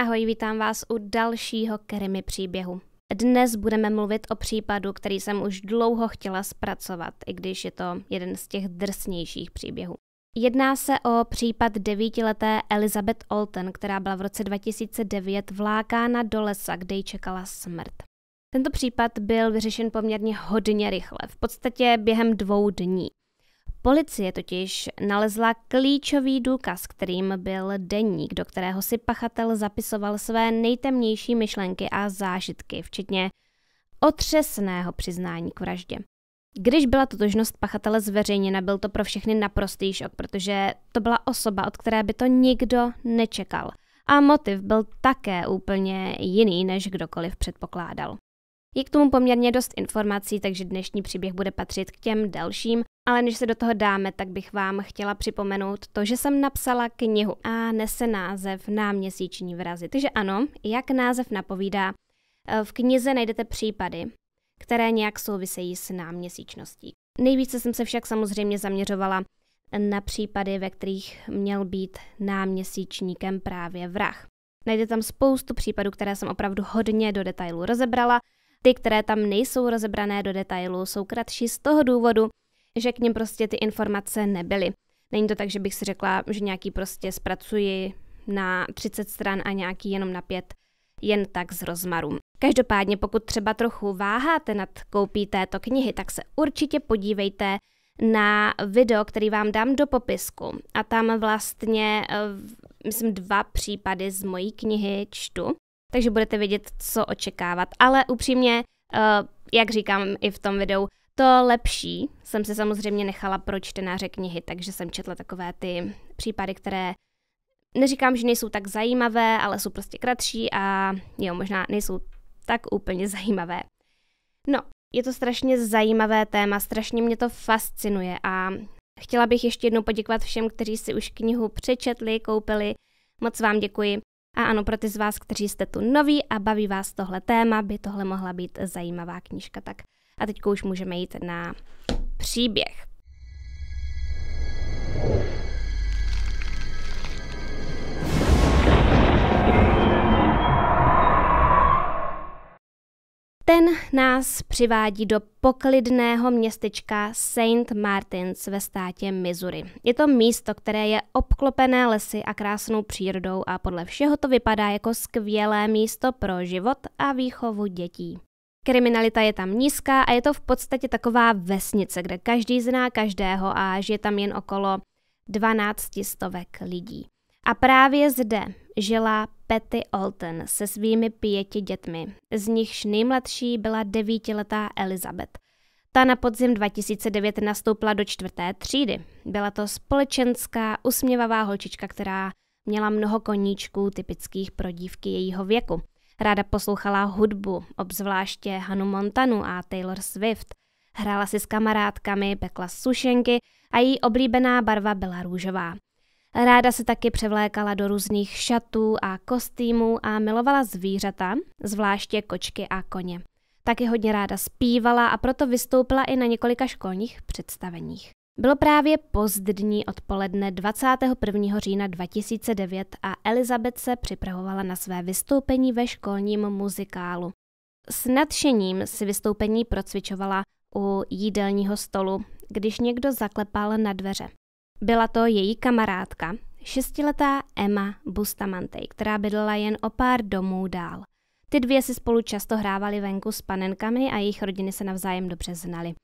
Ahoj, vítám vás u dalšího krimi příběhu. Dnes budeme mluvit o případu, který jsem už dlouho chtěla zpracovat, i když je to jeden z těch drsnějších příběhů. Jedná se o případ devítileté Elizabeth Olten, která byla v roce 2009 vlákána do lesa, kde ji čekala smrt. Tento případ byl vyřešen poměrně hodně rychle, v podstatě během dvou dní. Policie totiž nalezla klíčový důkaz, kterým byl deník, do kterého si pachatel zapisoval své nejtemnější myšlenky a zážitky, včetně otřesného přiznání k vraždě. Když byla totožnost pachatele zveřejněna, byl to pro všechny naprostý šok, protože to byla osoba, od které by to nikdo nečekal. A motiv byl také úplně jiný, než kdokoliv předpokládal. Je k tomu poměrně dost informací, takže dnešní příběh bude patřit k těm dalším, ale než se do toho dáme, tak bych vám chtěla připomenout to, že jsem napsala knihu a nese název Náměsíční vrazy. Takže ano, jak název napovídá, eh, v knize najdete případy, které nějak souvisejí s náměsíčností. Nejvíce jsem se však samozřejmě zaměřovala na případy, ve kterých měl být náměsíčníkem právě vrah. Najdete tam spoustu případů, které jsem opravdu hodně do detailu rozebrala ty, které tam nejsou rozebrané do detailu, jsou kratší z toho důvodu, že k něm prostě ty informace nebyly. Není to tak, že bych si řekla, že nějaký prostě zpracuji na 30 stran a nějaký jenom na 5 jen tak z rozmaru. Každopádně, pokud třeba trochu váháte nad koupí této knihy, tak se určitě podívejte na video, který vám dám do popisku. A tam vlastně, eh, myslím, dva případy z mojí knihy čtu takže budete vědět, co očekávat. Ale upřímně, eh, jak říkám i v tom videu, to lepší jsem se samozřejmě nechala pro čtenáře knihy, takže jsem četla takové ty případy, které neříkám, že nejsou tak zajímavé, ale jsou prostě kratší a jo, možná nejsou tak úplně zajímavé. No, je to strašně zajímavé téma, strašně mě to fascinuje a chtěla bych ještě jednou poděkovat všem, kteří si už knihu přečetli, koupili. Moc vám děkuji. A ano, pro ty z vás, kteří jste tu noví a baví vás tohle téma, by tohle mohla být zajímavá knížka. Tak a teď už můžeme jít na příběh. Ten nás přivádí do poklidného městečka St. Martins ve státě Missouri. Je to místo, které je obklopené lesy a krásnou přírodou a podle všeho to vypadá jako skvělé místo pro život a výchovu dětí. Kriminalita je tam nízká a je to v podstatě taková vesnice, kde každý zná každého a žije tam jen okolo 12 stovek lidí. A právě zde žila Petty Olten se svými pěti dětmi, z nichž nejmladší byla devítiletá Elizabeth. Ta na podzim 2009 nastoupila do čtvrté třídy. Byla to společenská, usměvavá holčička, která měla mnoho koníčků typických pro dívky jejího věku. Ráda poslouchala hudbu, obzvláště Hanu Montanu a Taylor Swift. Hrála si s kamarádkami, pekla sušenky a její oblíbená barva byla růžová. Ráda se taky převlékala do různých šatů a kostýmů a milovala zvířata, zvláště kočky a koně. Taky hodně ráda zpívala a proto vystoupila i na několika školních představeních. Bylo právě pozdní odpoledne 21. října 2009 a Elizabeth se připravovala na své vystoupení ve školním muzikálu. S nadšením si vystoupení procvičovala u jídelního stolu, když někdo zaklepal na dveře. Byla to její kamarádka, šestiletá Emma Bustamante, která bydlela jen o pár domů dál. Ty dvě si spolu často hrávaly venku s panenkami a jejich rodiny se navzájem dobře znaly.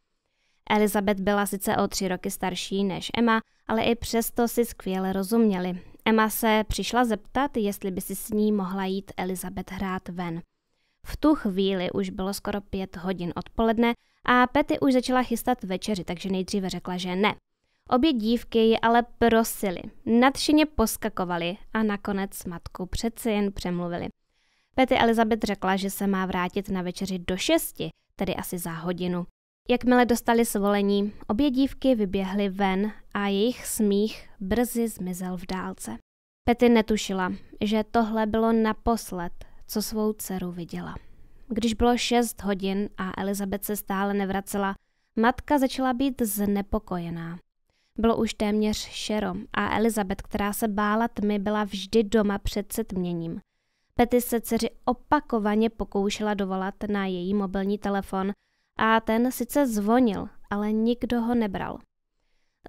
Elizabeth byla sice o tři roky starší než Emma, ale i přesto si skvěle rozuměli. Emma se přišla zeptat, jestli by si s ní mohla jít Elizabeth hrát ven. V tu chvíli už bylo skoro pět hodin odpoledne a Petty už začala chystat večeři, takže nejdříve řekla, že ne. Obě dívky ji ale prosili, nadšeně poskakovali a nakonec matku přeci jen přemluvili. Betty Elizabeth řekla, že se má vrátit na večeři do šesti, tedy asi za hodinu. Jakmile dostali svolení, obě dívky vyběhly ven a jejich smích brzy zmizel v dálce. Petty netušila, že tohle bylo naposled, co svou dceru viděla. Když bylo 6 hodin a Elizabeth se stále nevracela, matka začala být znepokojená. Bylo už téměř šero a Elizabeth, která se bála tmy, byla vždy doma před setměním. Petty se dceři opakovaně pokoušela dovolat na její mobilní telefon a ten sice zvonil, ale nikdo ho nebral.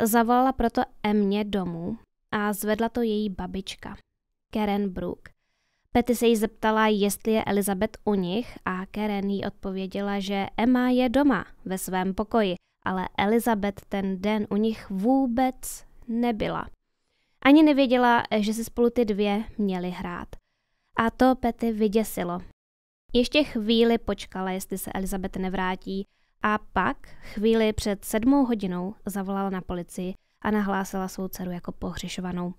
Zavolala proto Emě domů a zvedla to její babička, Karen Brook. Petty se jí zeptala, jestli je Elizabeth u nich a Karen jí odpověděla, že Emma je doma ve svém pokoji ale Elizabeth ten den u nich vůbec nebyla. Ani nevěděla, že se spolu ty dvě měly hrát. A to Pety vyděsilo. Ještě chvíli počkala, jestli se Elizabeth nevrátí, a pak, chvíli před sedmou hodinou, zavolala na policii a nahlásila svou dceru jako pohřešovanou.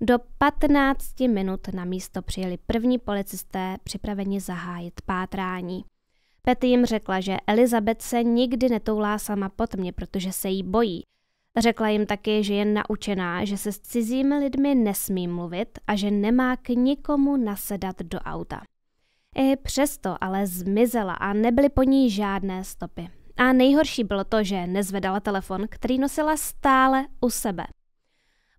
Do 15 minut na místo přijeli první policisté připraveni zahájit pátrání. Petty jim řekla, že Elizabeth se nikdy netoulá sama po tmě, protože se jí bojí. Řekla jim taky, že je naučená, že se s cizími lidmi nesmí mluvit a že nemá k nikomu nasedat do auta. I přesto ale zmizela a nebyly po ní žádné stopy. A nejhorší bylo to, že nezvedala telefon, který nosila stále u sebe.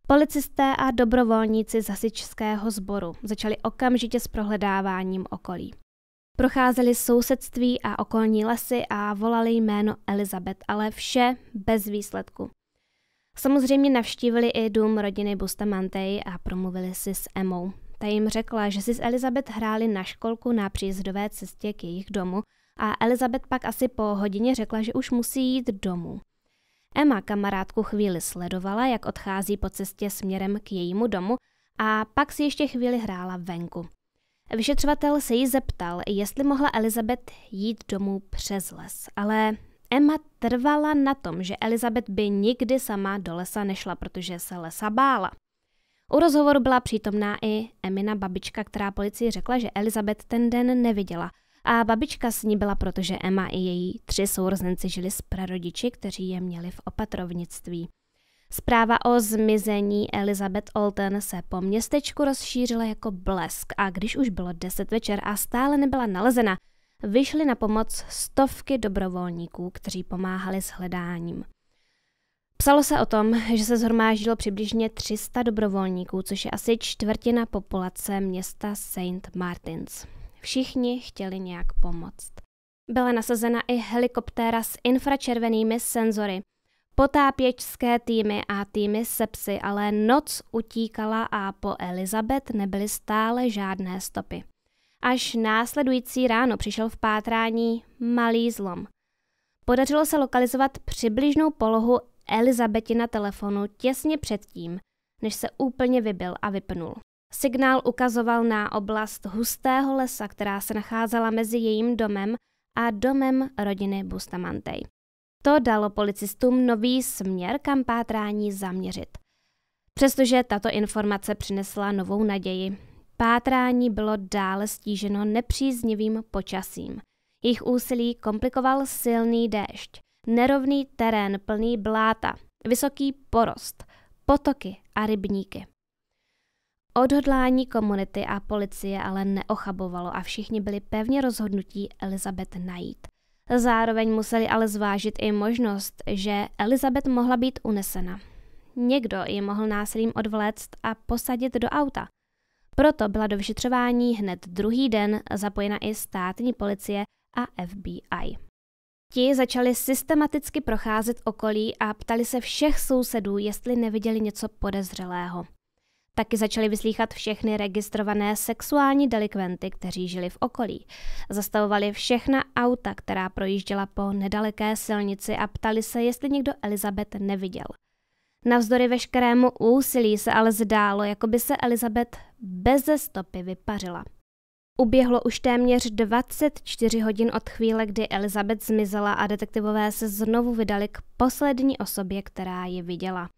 Policisté a dobrovolníci z hasičského sboru začali okamžitě s prohledáváním okolí. Procházeli sousedství a okolní lesy a volali jméno Elizabeth, ale vše bez výsledku. Samozřejmě navštívili i dům rodiny Bustamante a promluvili si s Emou. Ta jim řekla, že si s Elizabeth hráli na školku na příjezdové cestě k jejich domu a Elizabeth pak asi po hodině řekla, že už musí jít domů. Emma kamarádku chvíli sledovala, jak odchází po cestě směrem k jejímu domu a pak si ještě chvíli hrála venku. Vyšetřovatel se jí zeptal, jestli mohla Elizabeth jít domů přes les, ale Emma trvala na tom, že Elizabeth by nikdy sama do lesa nešla, protože se lesa bála. U rozhovoru byla přítomná i Emina babička, která policii řekla, že Elizabeth ten den neviděla. A babička s ní byla, protože Emma i její tři sourozenci žili s prarodiči, kteří je měli v opatrovnictví. Zpráva o zmizení Elizabeth Olten se po městečku rozšířila jako blesk a když už bylo 10 večer a stále nebyla nalezena, vyšly na pomoc stovky dobrovolníků, kteří pomáhali s hledáním. Psalo se o tom, že se zhromáždilo přibližně 300 dobrovolníků, což je asi čtvrtina populace města St. Martins. Všichni chtěli nějak pomoct. Byla nasazena i helikoptéra s infračervenými senzory – Potápěčské týmy a týmy sepsy ale noc utíkala a po Elizabeth nebyly stále žádné stopy. Až následující ráno přišel v pátrání malý zlom. Podařilo se lokalizovat přibližnou polohu Elizabeti na telefonu těsně předtím, než se úplně vybil a vypnul. Signál ukazoval na oblast hustého lesa, která se nacházela mezi jejím domem a domem rodiny Bustamantej. To dalo policistům nový směr, kam pátrání zaměřit. Přestože tato informace přinesla novou naději, pátrání bylo dále stíženo nepříznivým počasím. Jejich úsilí komplikoval silný déšť, nerovný terén plný bláta, vysoký porost, potoky a rybníky. Odhodlání komunity a policie ale neochabovalo a všichni byli pevně rozhodnutí Elizabeth najít. Zároveň museli ale zvážit i možnost, že Elizabeth mohla být unesena. Někdo ji mohl násilím odvléct a posadit do auta. Proto byla do vyšetřování hned druhý den zapojena i státní policie a FBI. Ti začali systematicky procházet okolí a ptali se všech sousedů, jestli neviděli něco podezřelého. Taky začali vyslíchat všechny registrované sexuální delikventy, kteří žili v okolí. Zastavovali všechna auta, která projížděla po nedaleké silnici a ptali se, jestli někdo Elizabeth neviděl. Navzdory veškerému úsilí se ale zdálo, jako by se Elizabeth beze stopy vypařila. Uběhlo už téměř 24 hodin od chvíle, kdy Elizabeth zmizela a detektivové se znovu vydali k poslední osobě, která ji viděla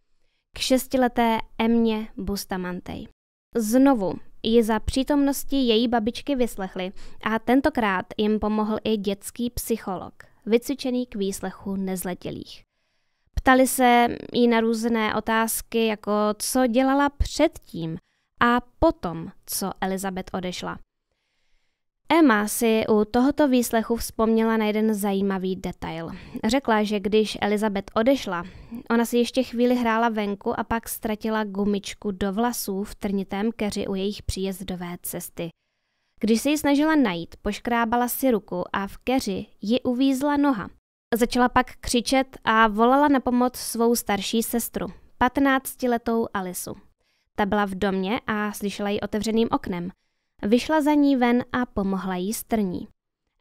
k šestileté Emě Bustamantej. Znovu ji za přítomnosti její babičky vyslechli a tentokrát jim pomohl i dětský psycholog, vycvičený k výslechu nezletilých. Ptali se jí na různé otázky, jako co dělala předtím a potom, co Elizabeth odešla. Emma si u tohoto výslechu vzpomněla na jeden zajímavý detail. Řekla, že když Elizabeth odešla, ona si ještě chvíli hrála venku a pak ztratila gumičku do vlasů v trnitém keři u jejich příjezdové cesty. Když se ji snažila najít, poškrábala si ruku a v keři ji uvízla noha. Začala pak křičet a volala na pomoc svou starší sestru, 15-letou Alisu. Ta byla v domě a slyšela ji otevřeným oknem – Vyšla za ní ven a pomohla jí strní.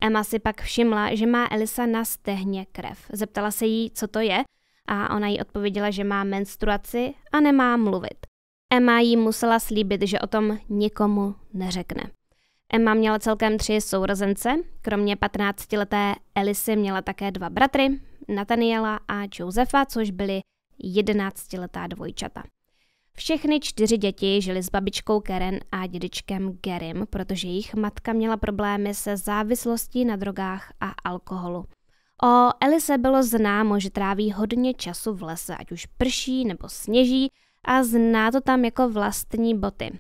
Emma si pak všimla, že má Elisa na stehně krev. Zeptala se jí, co to je, a ona jí odpověděla, že má menstruaci a nemá mluvit. Emma jí musela slíbit, že o tom nikomu neřekne. Emma měla celkem tři sourozence, kromě 15-leté Elisy měla také dva bratry, Nataniela a Josefa, což byly 11-letá dvojčata. Všechny čtyři děti žili s babičkou Karen a dědečkem Gerim, protože jejich matka měla problémy se závislostí na drogách a alkoholu. O Elise bylo známo, že tráví hodně času v lese, ať už prší nebo sněží, a zná to tam jako vlastní boty.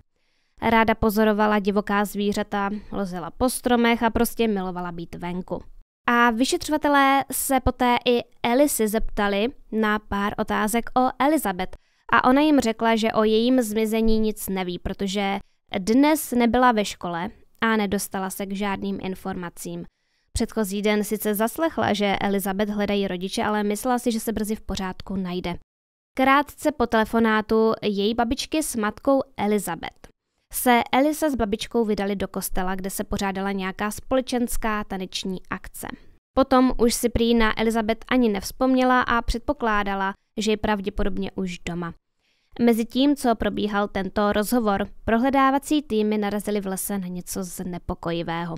Ráda pozorovala divoká zvířata, lozila po stromech a prostě milovala být venku. A vyšetřovatelé se poté i Elisy zeptali na pár otázek o Elizabeth, a ona jim řekla, že o jejím zmizení nic neví, protože dnes nebyla ve škole a nedostala se k žádným informacím. Předchozí den sice zaslechla, že Elizabeth hledají rodiče, ale myslela si, že se brzy v pořádku najde. Krátce po telefonátu její babičky s matkou Elizabeth se Elisa s babičkou vydali do kostela, kde se pořádala nějaká společenská taneční akce. Potom už si prý na Elizabeth ani nevzpomněla a předpokládala, že je pravděpodobně už doma. Mezi tím, co probíhal tento rozhovor, prohledávací týmy narazily v lese na něco znepokojivého.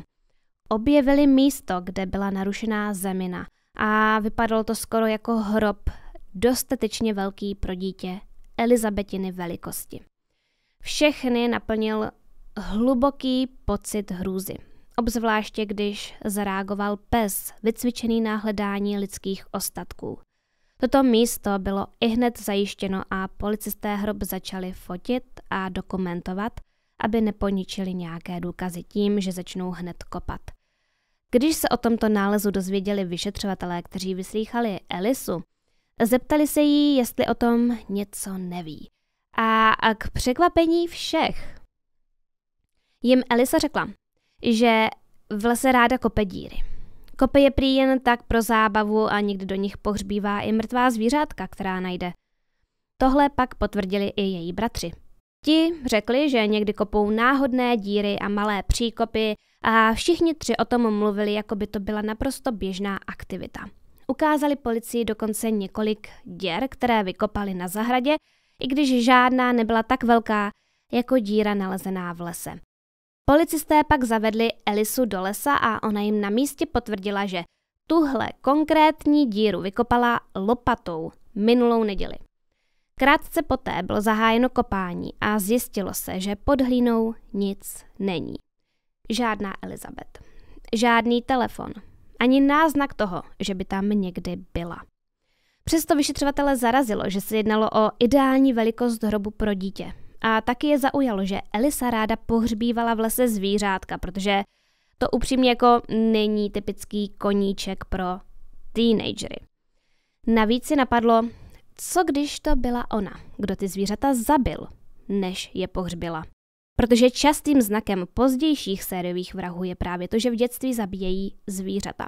Objevili místo, kde byla narušená zemina a vypadalo to skoro jako hrob, dostatečně velký pro dítě Elizabetiny velikosti. Všechny naplnil hluboký pocit hrůzy, obzvláště když zareagoval pes, vycvičený na hledání lidských ostatků. Toto místo bylo i hned zajištěno a policisté hrob začali fotit a dokumentovat, aby neponičili nějaké důkazy tím, že začnou hned kopat. Když se o tomto nálezu dozvěděli vyšetřovatelé, kteří vyslýchali Elisu, zeptali se jí, jestli o tom něco neví. A k překvapení všech jim Elisa řekla, že v lese ráda kope díry Kope je prý jen tak pro zábavu a někdy do nich pohřbívá i mrtvá zvířátka, která najde. Tohle pak potvrdili i její bratři. Ti řekli, že někdy kopou náhodné díry a malé příkopy a všichni tři o tom mluvili, jako by to byla naprosto běžná aktivita. Ukázali policii dokonce několik děr, které vykopali na zahradě, i když žádná nebyla tak velká jako díra nalezená v lese. Policisté pak zavedli Elisu do lesa a ona jim na místě potvrdila, že tuhle konkrétní díru vykopala lopatou minulou neděli. Krátce poté bylo zahájeno kopání a zjistilo se, že pod hlínou nic není. Žádná Elizabeth, žádný telefon, ani náznak toho, že by tam někdy byla. Přesto vyšetřovatele zarazilo, že se jednalo o ideální velikost hrobu pro dítě, a taky je zaujalo, že Elisa ráda pohřbívala v lese zvířátka, protože to upřímně jako není typický koníček pro teenagery. Navíc si napadlo, co když to byla ona, kdo ty zvířata zabil, než je pohřbila. Protože častým znakem pozdějších sériových vrahů je právě to, že v dětství zabíjejí zvířata.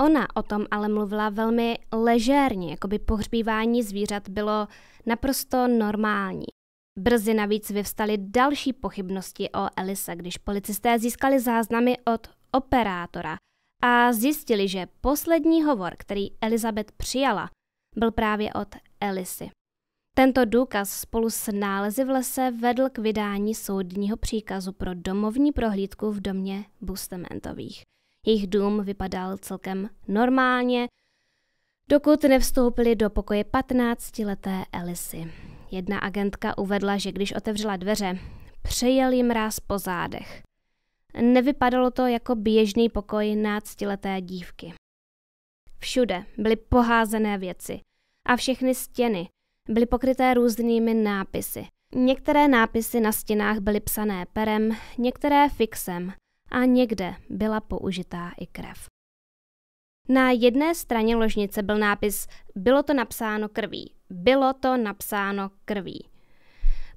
Ona o tom ale mluvila velmi ležérně, jako by pohřbívání zvířat bylo naprosto normální. Brzy navíc vyvstaly další pochybnosti o Elisa, když policisté získali záznamy od operátora a zjistili, že poslední hovor, který Elizabeth přijala, byl právě od Elisy. Tento důkaz spolu s nálezy v lese vedl k vydání soudního příkazu pro domovní prohlídku v domě Bustementových. Jejich dům vypadal celkem normálně, dokud nevstoupili do pokoje 15-leté Elisy. Jedna agentka uvedla, že když otevřela dveře, přejel jim ráz po zádech. Nevypadalo to jako běžný pokoj náctileté dívky. Všude byly poházené věci a všechny stěny byly pokryté různými nápisy. Některé nápisy na stěnách byly psané perem, některé fixem a někde byla použitá i krev. Na jedné straně ložnice byl nápis Bylo to napsáno krví. Bylo to napsáno krví.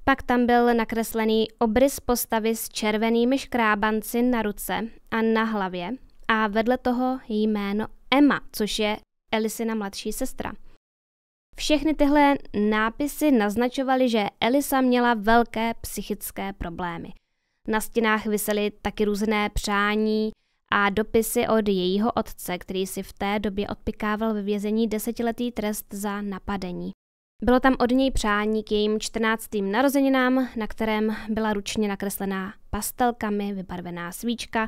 Pak tam byl nakreslený obrys postavy s červenými škrábanci na ruce a na hlavě a vedle toho jméno Emma, což je Elisina mladší sestra. Všechny tyhle nápisy naznačovaly, že Elisa měla velké psychické problémy. Na stěnách visely taky různé přání, a dopisy od jejího otce, který si v té době odpikával ve vězení desetiletý trest za napadení. Bylo tam od něj přání k jejím 14. narozeninám, na kterém byla ručně nakreslená pastelkami vybarvená svíčka,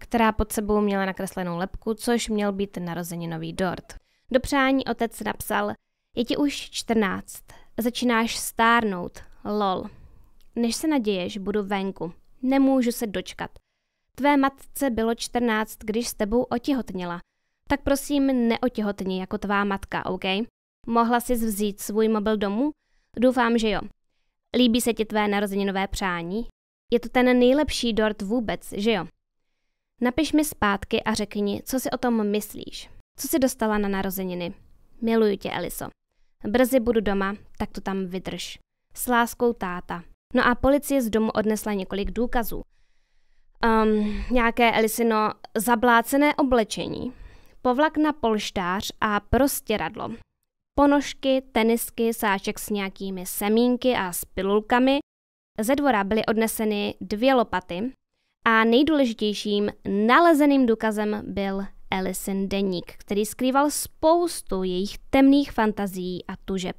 která pod sebou měla nakreslenou lepku, což měl být narozeninový dort. Do přání otec napsal, je ti už 14, začínáš stárnout, lol. Než se naděješ, budu venku, nemůžu se dočkat – Tvé matce bylo 14, když s tebou otěhotněla. Tak prosím, neotěhotni jako tvá matka, OK? Mohla jsi vzít svůj mobil domů? Doufám, že jo. Líbí se ti tvé narozeninové přání? Je to ten nejlepší dort vůbec, že jo? Napiš mi zpátky a řekni, co si o tom myslíš. Co jsi dostala na narozeniny? Miluju tě, Eliso. Brzy budu doma, tak to tam vydrž. S láskou táta. No a policie z domu odnesla několik důkazů um, nějaké Elisino zablácené oblečení, povlak na polštář a prostěradlo, ponožky, tenisky, sáček s nějakými semínky a s pilulkami. Ze dvora byly odneseny dvě lopaty a nejdůležitějším nalezeným důkazem byl Elisin deník, který skrýval spoustu jejich temných fantazí a tužeb.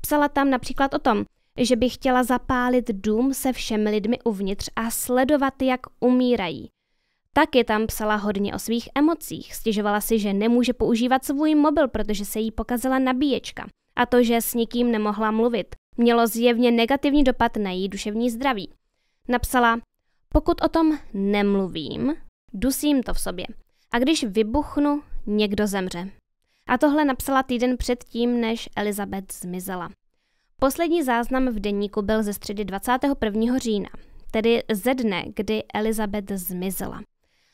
Psala tam například o tom, že by chtěla zapálit dům se všemi lidmi uvnitř a sledovat, jak umírají. Taky tam psala hodně o svých emocích, stěžovala si, že nemůže používat svůj mobil, protože se jí pokazila nabíječka a to, že s nikým nemohla mluvit, mělo zjevně negativní dopad na její duševní zdraví. Napsala, pokud o tom nemluvím, dusím to v sobě. A když vybuchnu, někdo zemře. A tohle napsala týden předtím, než Elizabeth zmizela. Poslední záznam v denníku byl ze středy 21. října, tedy ze dne, kdy Elizabeth zmizela.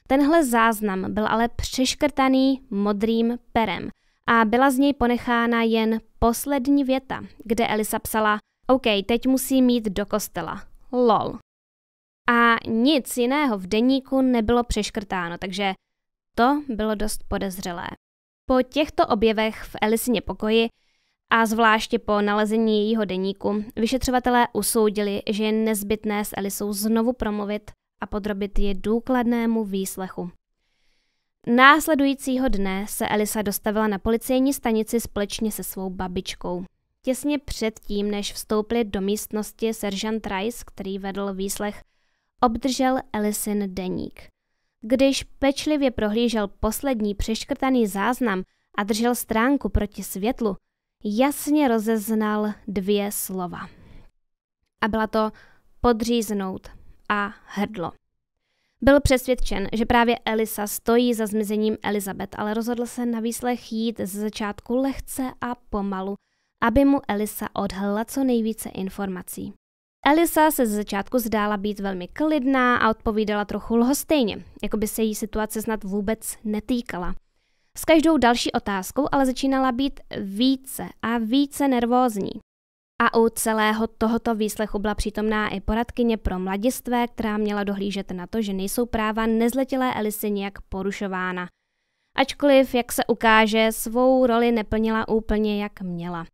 Tenhle záznam byl ale přeškrtaný modrým perem a byla z něj ponechána jen poslední věta, kde Elisa psala OK, teď musím jít do kostela. LOL. A nic jiného v denníku nebylo přeškrtáno, takže to bylo dost podezřelé. Po těchto objevech v Elisině pokoji a zvláště po nalezení jejího deníku vyšetřovatelé usoudili, že je nezbytné s Elisou znovu promluvit a podrobit je důkladnému výslechu. Následujícího dne se Elisa dostavila na policejní stanici společně se svou babičkou. Těsně předtím, než vstoupili do místnosti seržant Rice, který vedl výslech, obdržel Elisin deník. Když pečlivě prohlížel poslední přeškrtaný záznam a držel stránku proti světlu, jasně rozeznal dvě slova. A byla to podříznout a hrdlo. Byl přesvědčen, že právě Elisa stojí za zmizením Elizabeth, ale rozhodl se na výslech jít ze začátku lehce a pomalu, aby mu Elisa odhlila co nejvíce informací. Elisa se ze začátku zdála být velmi klidná a odpovídala trochu lhostejně, jako by se jí situace snad vůbec netýkala – s každou další otázkou ale začínala být více a více nervózní. A u celého tohoto výslechu byla přítomná i poradkyně pro mladistvé, která měla dohlížet na to, že nejsou práva nezletilé Elisy nijak porušována. Ačkoliv, jak se ukáže, svou roli neplnila úplně, jak měla.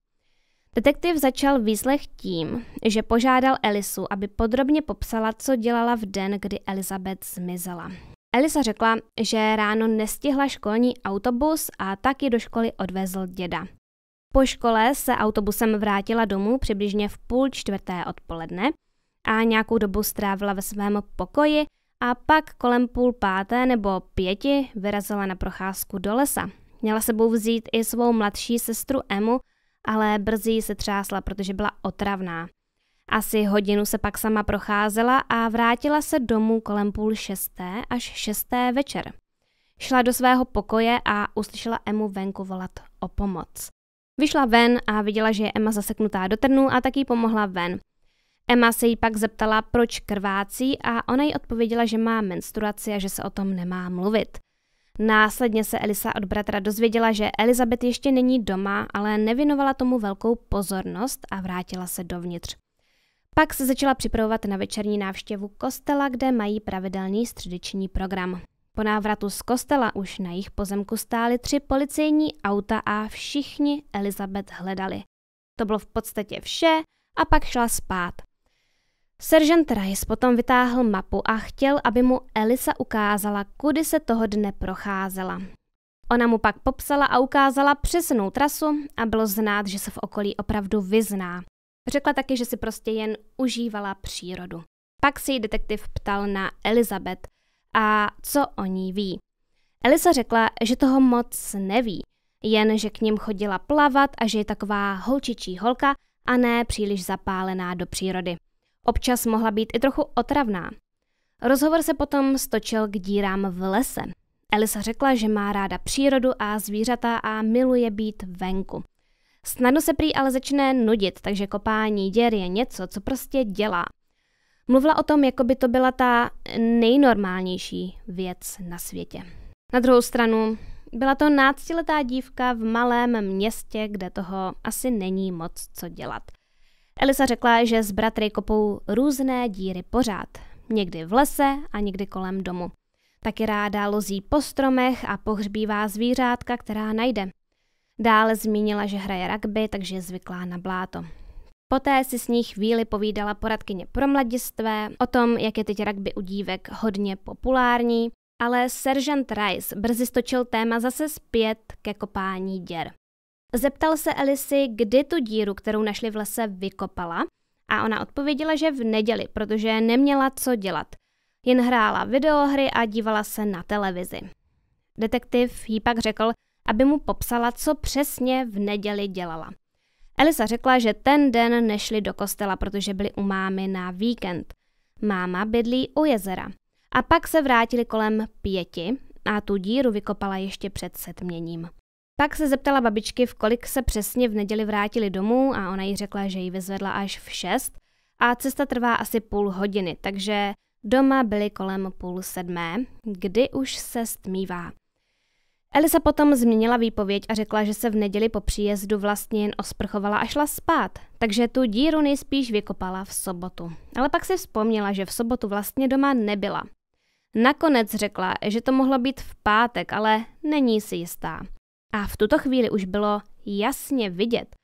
Detektiv začal výslech tím, že požádal Elisu, aby podrobně popsala, co dělala v den, kdy Elizabeth zmizela. Elisa řekla, že ráno nestihla školní autobus a taky do školy odvezl děda. Po škole se autobusem vrátila domů přibližně v půl čtvrté odpoledne a nějakou dobu strávila ve svém pokoji a pak kolem půl páté nebo pěti vyrazila na procházku do lesa. Měla sebou vzít i svou mladší sestru Emu, ale brzy se třásla, protože byla otravná. Asi hodinu se pak sama procházela a vrátila se domů kolem půl šesté až šesté večer. Šla do svého pokoje a uslyšela Emu venku volat o pomoc. Vyšla ven a viděla, že je Emma zaseknutá do trnu a tak jí pomohla ven. Emma se jí pak zeptala, proč krvácí a ona jí odpověděla, že má menstruaci a že se o tom nemá mluvit. Následně se Elisa od bratra dozvěděla, že Elizabeth ještě není doma, ale nevěnovala tomu velkou pozornost a vrátila se dovnitř. Pak se začala připravovat na večerní návštěvu kostela, kde mají pravidelný středeční program. Po návratu z kostela už na jejich pozemku stály tři policejní auta a všichni Elizabeth hledali. To bylo v podstatě vše a pak šla spát. Seržant Rice potom vytáhl mapu a chtěl, aby mu Elisa ukázala, kudy se toho dne procházela. Ona mu pak popsala a ukázala přesnou trasu a bylo znát, že se v okolí opravdu vyzná. Řekla taky, že si prostě jen užívala přírodu. Pak se jí detektiv ptal na Elizabeth a co o ní ví. Elisa řekla, že toho moc neví, jen že k ním chodila plavat a že je taková holčičí holka a ne příliš zapálená do přírody. Občas mohla být i trochu otravná. Rozhovor se potom stočil k dírám v lese. Elisa řekla, že má ráda přírodu a zvířata a miluje být venku. Snadno se prý ale začne nudit, takže kopání děr je něco, co prostě dělá. Mluvila o tom, jako by to byla ta nejnormálnější věc na světě. Na druhou stranu, byla to náctiletá dívka v malém městě, kde toho asi není moc co dělat. Elisa řekla, že s bratry kopou různé díry pořád. Někdy v lese a někdy kolem domu. Taky ráda lozí po stromech a pohřbívá zvířátka, která najde. Dále zmínila, že hraje rugby, takže je zvyklá na bláto. Poté si s ní chvíli povídala poradkyně pro mladistvé o tom, jak je teď rugby u dívek hodně populární, ale seržant Rice brzy stočil téma zase zpět ke kopání děr. Zeptal se Elisy, kdy tu díru, kterou našli v lese, vykopala a ona odpověděla, že v neděli, protože neměla co dělat. Jen hrála videohry a dívala se na televizi. Detektiv jí pak řekl, aby mu popsala, co přesně v neděli dělala. Elisa řekla, že ten den nešli do kostela, protože byli u mámy na víkend. Máma bydlí u jezera. A pak se vrátili kolem pěti a tu díru vykopala ještě před setměním. Pak se zeptala babičky, v kolik se přesně v neděli vrátili domů a ona jí řekla, že ji vyzvedla až v šest a cesta trvá asi půl hodiny, takže doma byli kolem půl sedmé, kdy už se stmívá. Elisa potom změnila výpověď a řekla, že se v neděli po příjezdu vlastně jen osprchovala a šla spát, takže tu díru nejspíš vykopala v sobotu. Ale pak si vzpomněla, že v sobotu vlastně doma nebyla. Nakonec řekla, že to mohlo být v pátek, ale není si jistá. A v tuto chvíli už bylo jasně vidět,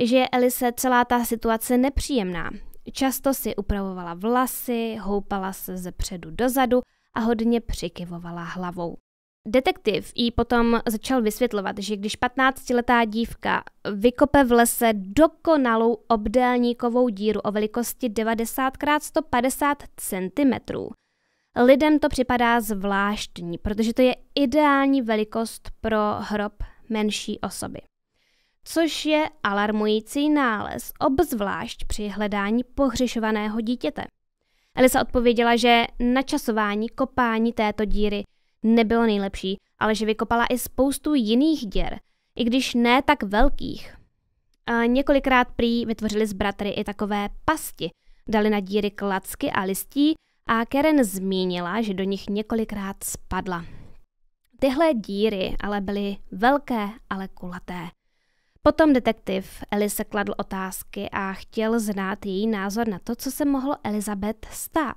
že je Elise celá ta situace nepříjemná. Často si upravovala vlasy, houpala se ze předu dozadu a hodně přikyvovala hlavou. Detektiv jí potom začal vysvětlovat, že když 15-letá dívka vykope v lese dokonalou obdélníkovou díru o velikosti 90 x 150 cm, lidem to připadá zvláštní, protože to je ideální velikost pro hrob menší osoby. Což je alarmující nález, obzvlášť při hledání pohřešovaného dítěte. Elisa odpověděla, že načasování kopání této díry nebylo nejlepší, ale že vykopala i spoustu jiných děr, i když ne tak velkých. A několikrát prý vytvořili z bratry i takové pasti, dali na díry klacky a listí a Karen zmínila, že do nich několikrát spadla. Tyhle díry ale byly velké, ale kulaté. Potom detektiv Elise kladl otázky a chtěl znát její názor na to, co se mohlo Elizabeth stát.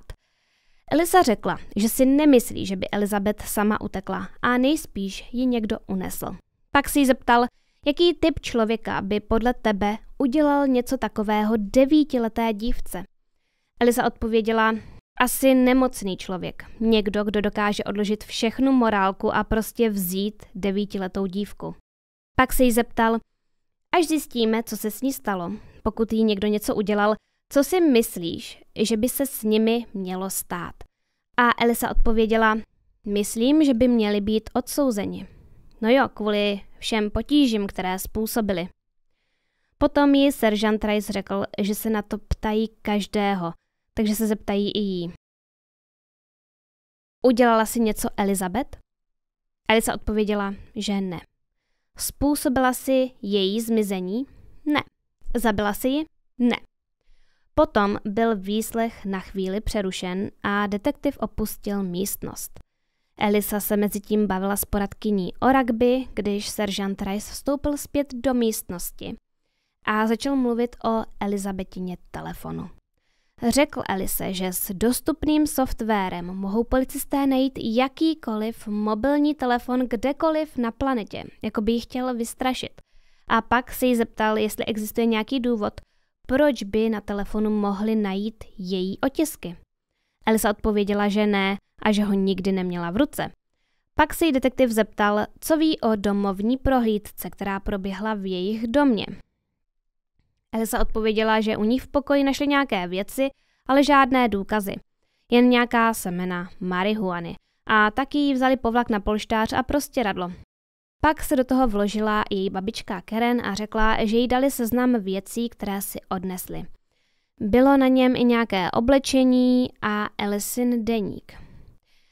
Elisa řekla, že si nemyslí, že by Elizabeth sama utekla a nejspíš ji někdo unesl. Pak si ji zeptal, jaký typ člověka by podle tebe udělal něco takového devítileté dívce. Elisa odpověděla, asi nemocný člověk, někdo, kdo dokáže odložit všechnu morálku a prostě vzít devítiletou dívku. Pak se jí zeptal, až zjistíme, co se s ní stalo. Pokud jí někdo něco udělal, co si myslíš, že by se s nimi mělo stát? A Elisa odpověděla, myslím, že by měli být odsouzeni. No jo, kvůli všem potížím, které způsobili. Potom ji seržant Rice řekl, že se na to ptají každého, takže se zeptají i jí. Udělala si něco Elizabeth? Elisa odpověděla, že ne. Způsobila si její zmizení? Ne. Zabila si ji? Ne. Potom byl výslech na chvíli přerušen a detektiv opustil místnost. Elisa se mezi tím bavila s poradkyní o rugby, když seržant Rice vstoupil zpět do místnosti a začal mluvit o Elizabetině telefonu. Řekl Elise, že s dostupným softwarem mohou policisté najít jakýkoliv mobilní telefon kdekoliv na planetě, jako by ji chtěl vystrašit. A pak se jí zeptal, jestli existuje nějaký důvod, proč by na telefonu mohli najít její otisky. Elsa odpověděla, že ne a že ho nikdy neměla v ruce. Pak se jí detektiv zeptal, co ví o domovní prohlídce, která proběhla v jejich domě. Elsa odpověděla, že u ní v pokoji našli nějaké věci, ale žádné důkazy. Jen nějaká semena marihuany. A taky ji vzali povlak na polštář a prostě radlo. Pak se do toho vložila její babička Karen a řekla, že jí dali seznam věcí, které si odnesli. Bylo na něm i nějaké oblečení a Elisin deník.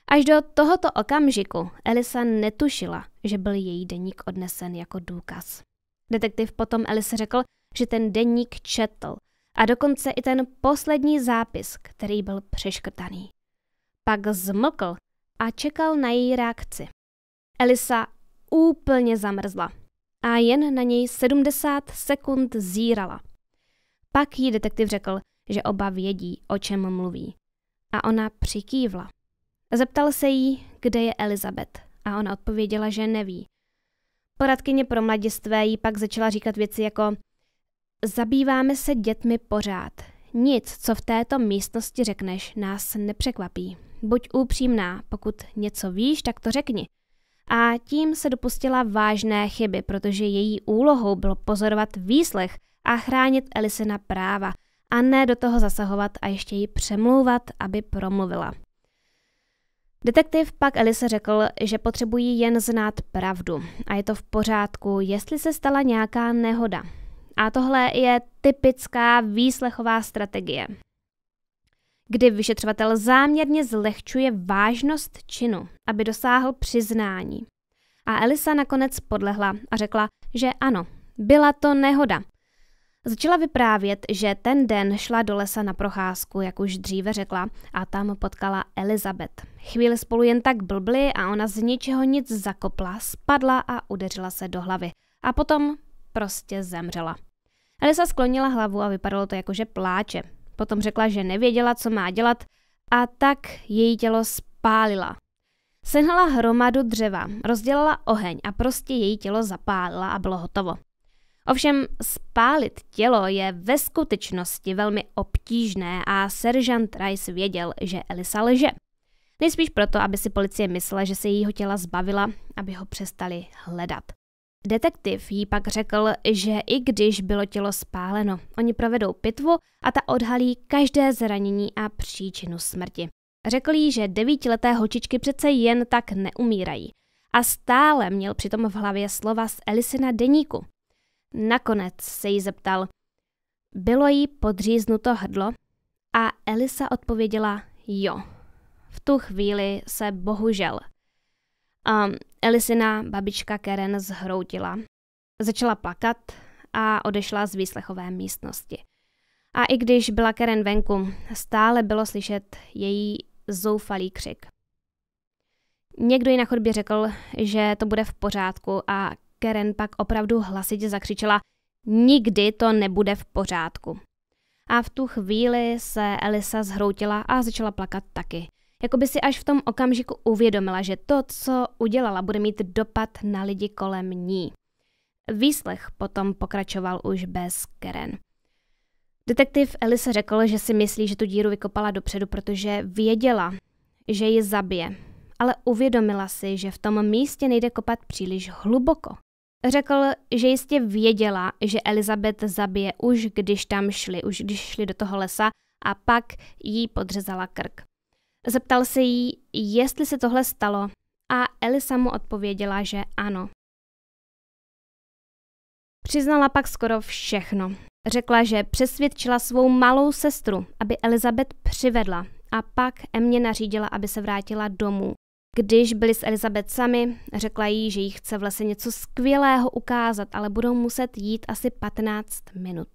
Až do tohoto okamžiku Elisa netušila, že byl její deník odnesen jako důkaz. Detektiv potom Elise řekl, že ten deník četl a dokonce i ten poslední zápis, který byl přeškrtaný. Pak zmlkl a čekal na její reakci. Elisa úplně zamrzla a jen na něj 70 sekund zírala. Pak jí detektiv řekl, že oba vědí, o čem mluví. A ona přikývla. Zeptal se jí, kde je Elizabeth a ona odpověděla, že neví. Poradkyně pro mladistvé jí pak začala říkat věci jako Zabýváme se dětmi pořád. Nic, co v této místnosti řekneš, nás nepřekvapí. Buď upřímná, pokud něco víš, tak to řekni a tím se dopustila vážné chyby, protože její úlohou bylo pozorovat výslech a chránit Elisina práva a ne do toho zasahovat a ještě ji přemlouvat, aby promluvila. Detektiv pak Elise řekl, že potřebují jen znát pravdu a je to v pořádku, jestli se stala nějaká nehoda. A tohle je typická výslechová strategie kdy vyšetřovatel záměrně zlehčuje vážnost činu, aby dosáhl přiznání. A Elisa nakonec podlehla a řekla, že ano, byla to nehoda. Začala vyprávět, že ten den šla do lesa na procházku, jak už dříve řekla, a tam potkala Elizabeth. Chvíli spolu jen tak blbly, a ona z ničeho nic zakopla, spadla a udeřila se do hlavy. A potom prostě zemřela. Elisa sklonila hlavu a vypadalo to jako, že pláče. Potom řekla, že nevěděla, co má dělat a tak její tělo spálila. Sehnala hromadu dřeva, rozdělala oheň a prostě její tělo zapálila a bylo hotovo. Ovšem spálit tělo je ve skutečnosti velmi obtížné a seržant Rice věděl, že Elisa lže. Nejspíš proto, aby si policie myslela, že se jejího těla zbavila, aby ho přestali hledat. Detektiv jí pak řekl, že i když bylo tělo spáleno, oni provedou pitvu a ta odhalí každé zranění a příčinu smrti. Řekl jí, že devítileté holčičky přece jen tak neumírají. A stále měl přitom v hlavě slova z Elisina deníku. Nakonec se jí zeptal, bylo jí podříznuto hrdlo? A Elisa odpověděla jo. V tu chvíli se bohužel a Elisina babička Karen zhroutila. Začala plakat a odešla z výslechové místnosti. A i když byla Karen venku, stále bylo slyšet její zoufalý křik. Někdo jí na chodbě řekl, že to bude v pořádku a Karen pak opravdu hlasitě zakřičela Nikdy to nebude v pořádku. A v tu chvíli se Elisa zhroutila a začala plakat taky. Jako by si až v tom okamžiku uvědomila, že to, co udělala, bude mít dopad na lidi kolem ní. Výslech potom pokračoval už bez Karen. Detektiv Elise řekl, že si myslí, že tu díru vykopala dopředu, protože věděla, že ji zabije, ale uvědomila si, že v tom místě nejde kopat příliš hluboko. Řekl, že jistě věděla, že Elizabeth zabije už když tam šli, už když šli do toho lesa a pak jí podřezala krk. Zeptal se jí, jestli se tohle stalo a Elisa mu odpověděla, že ano. Přiznala pak skoro všechno. Řekla, že přesvědčila svou malou sestru, aby Elizabeth přivedla a pak Emě nařídila, aby se vrátila domů. Když byli s Elizabeth sami, řekla jí, že jí chce lese něco skvělého ukázat, ale budou muset jít asi 15 minut.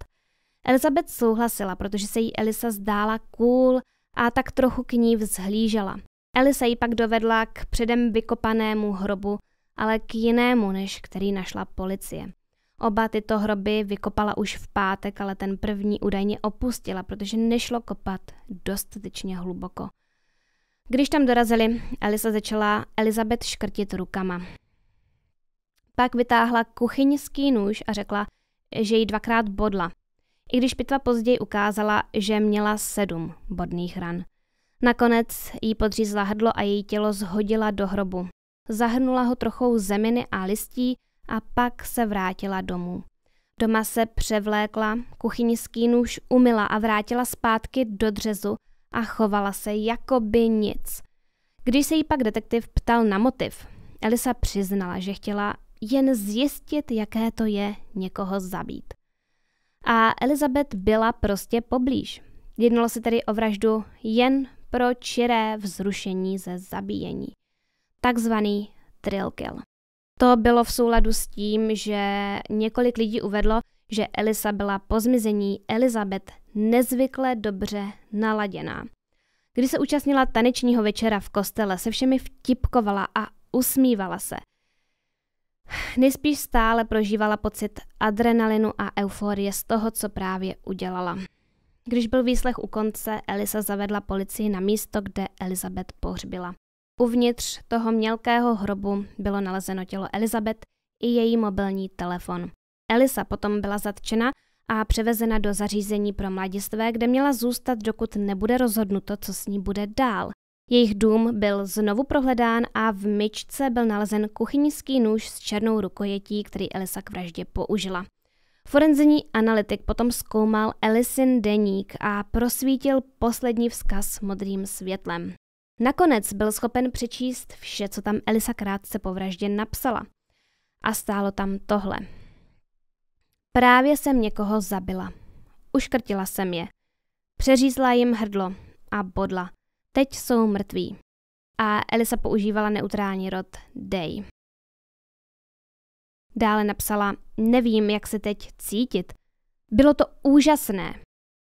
Elizabeth souhlasila, protože se jí Elisa zdála cool a tak trochu k ní vzhlížela. Elisa ji pak dovedla k předem vykopanému hrobu, ale k jinému, než který našla policie. Oba tyto hroby vykopala už v pátek, ale ten první údajně opustila, protože nešlo kopat dostatečně hluboko. Když tam dorazili, Elisa začala Elizabeth škrtit rukama. Pak vytáhla kuchyňský nůž a řekla, že ji dvakrát bodla i když pitva později ukázala, že měla sedm bodných ran. Nakonec jí podřízla hrdlo a její tělo zhodila do hrobu. Zahrnula ho trochou zeminy a listí a pak se vrátila domů. Doma se převlékla, kuchyňský už umila a vrátila zpátky do dřezu a chovala se jako by nic. Když se jí pak detektiv ptal na motiv, Elisa přiznala, že chtěla jen zjistit, jaké to je někoho zabít a Elizabeth byla prostě poblíž. Jednalo se tedy o vraždu jen pro čiré vzrušení ze zabíjení. Takzvaný thrill kill. To bylo v souladu s tím, že několik lidí uvedlo, že Elisa byla po zmizení Elizabeth nezvykle dobře naladěná. Když se účastnila tanečního večera v kostele, se všemi vtipkovala a usmívala se – Nejspíš stále prožívala pocit adrenalinu a euforie z toho, co právě udělala. Když byl výslech u konce, Elisa zavedla policii na místo, kde Elizabeth pohřbila. Uvnitř toho mělkého hrobu bylo nalezeno tělo Elizabeth i její mobilní telefon. Elisa potom byla zatčena a převezena do zařízení pro mladistvé, kde měla zůstat, dokud nebude rozhodnuto, co s ní bude dál. Jejich dům byl znovu prohledán a v myčce byl nalezen kuchyňský nůž s černou rukojetí, který Elisa k vraždě použila. Forenzní analytik potom zkoumal Elisin deník a prosvítil poslední vzkaz modrým světlem. Nakonec byl schopen přečíst vše, co tam Elisa krátce po vraždě napsala. A stálo tam tohle. Právě jsem někoho zabila. Uškrtila jsem je. Přeřízla jim hrdlo a bodla. Teď jsou mrtví. A Elisa používala neutrální rod day. Dále napsala, nevím, jak se teď cítit. Bylo to úžasné.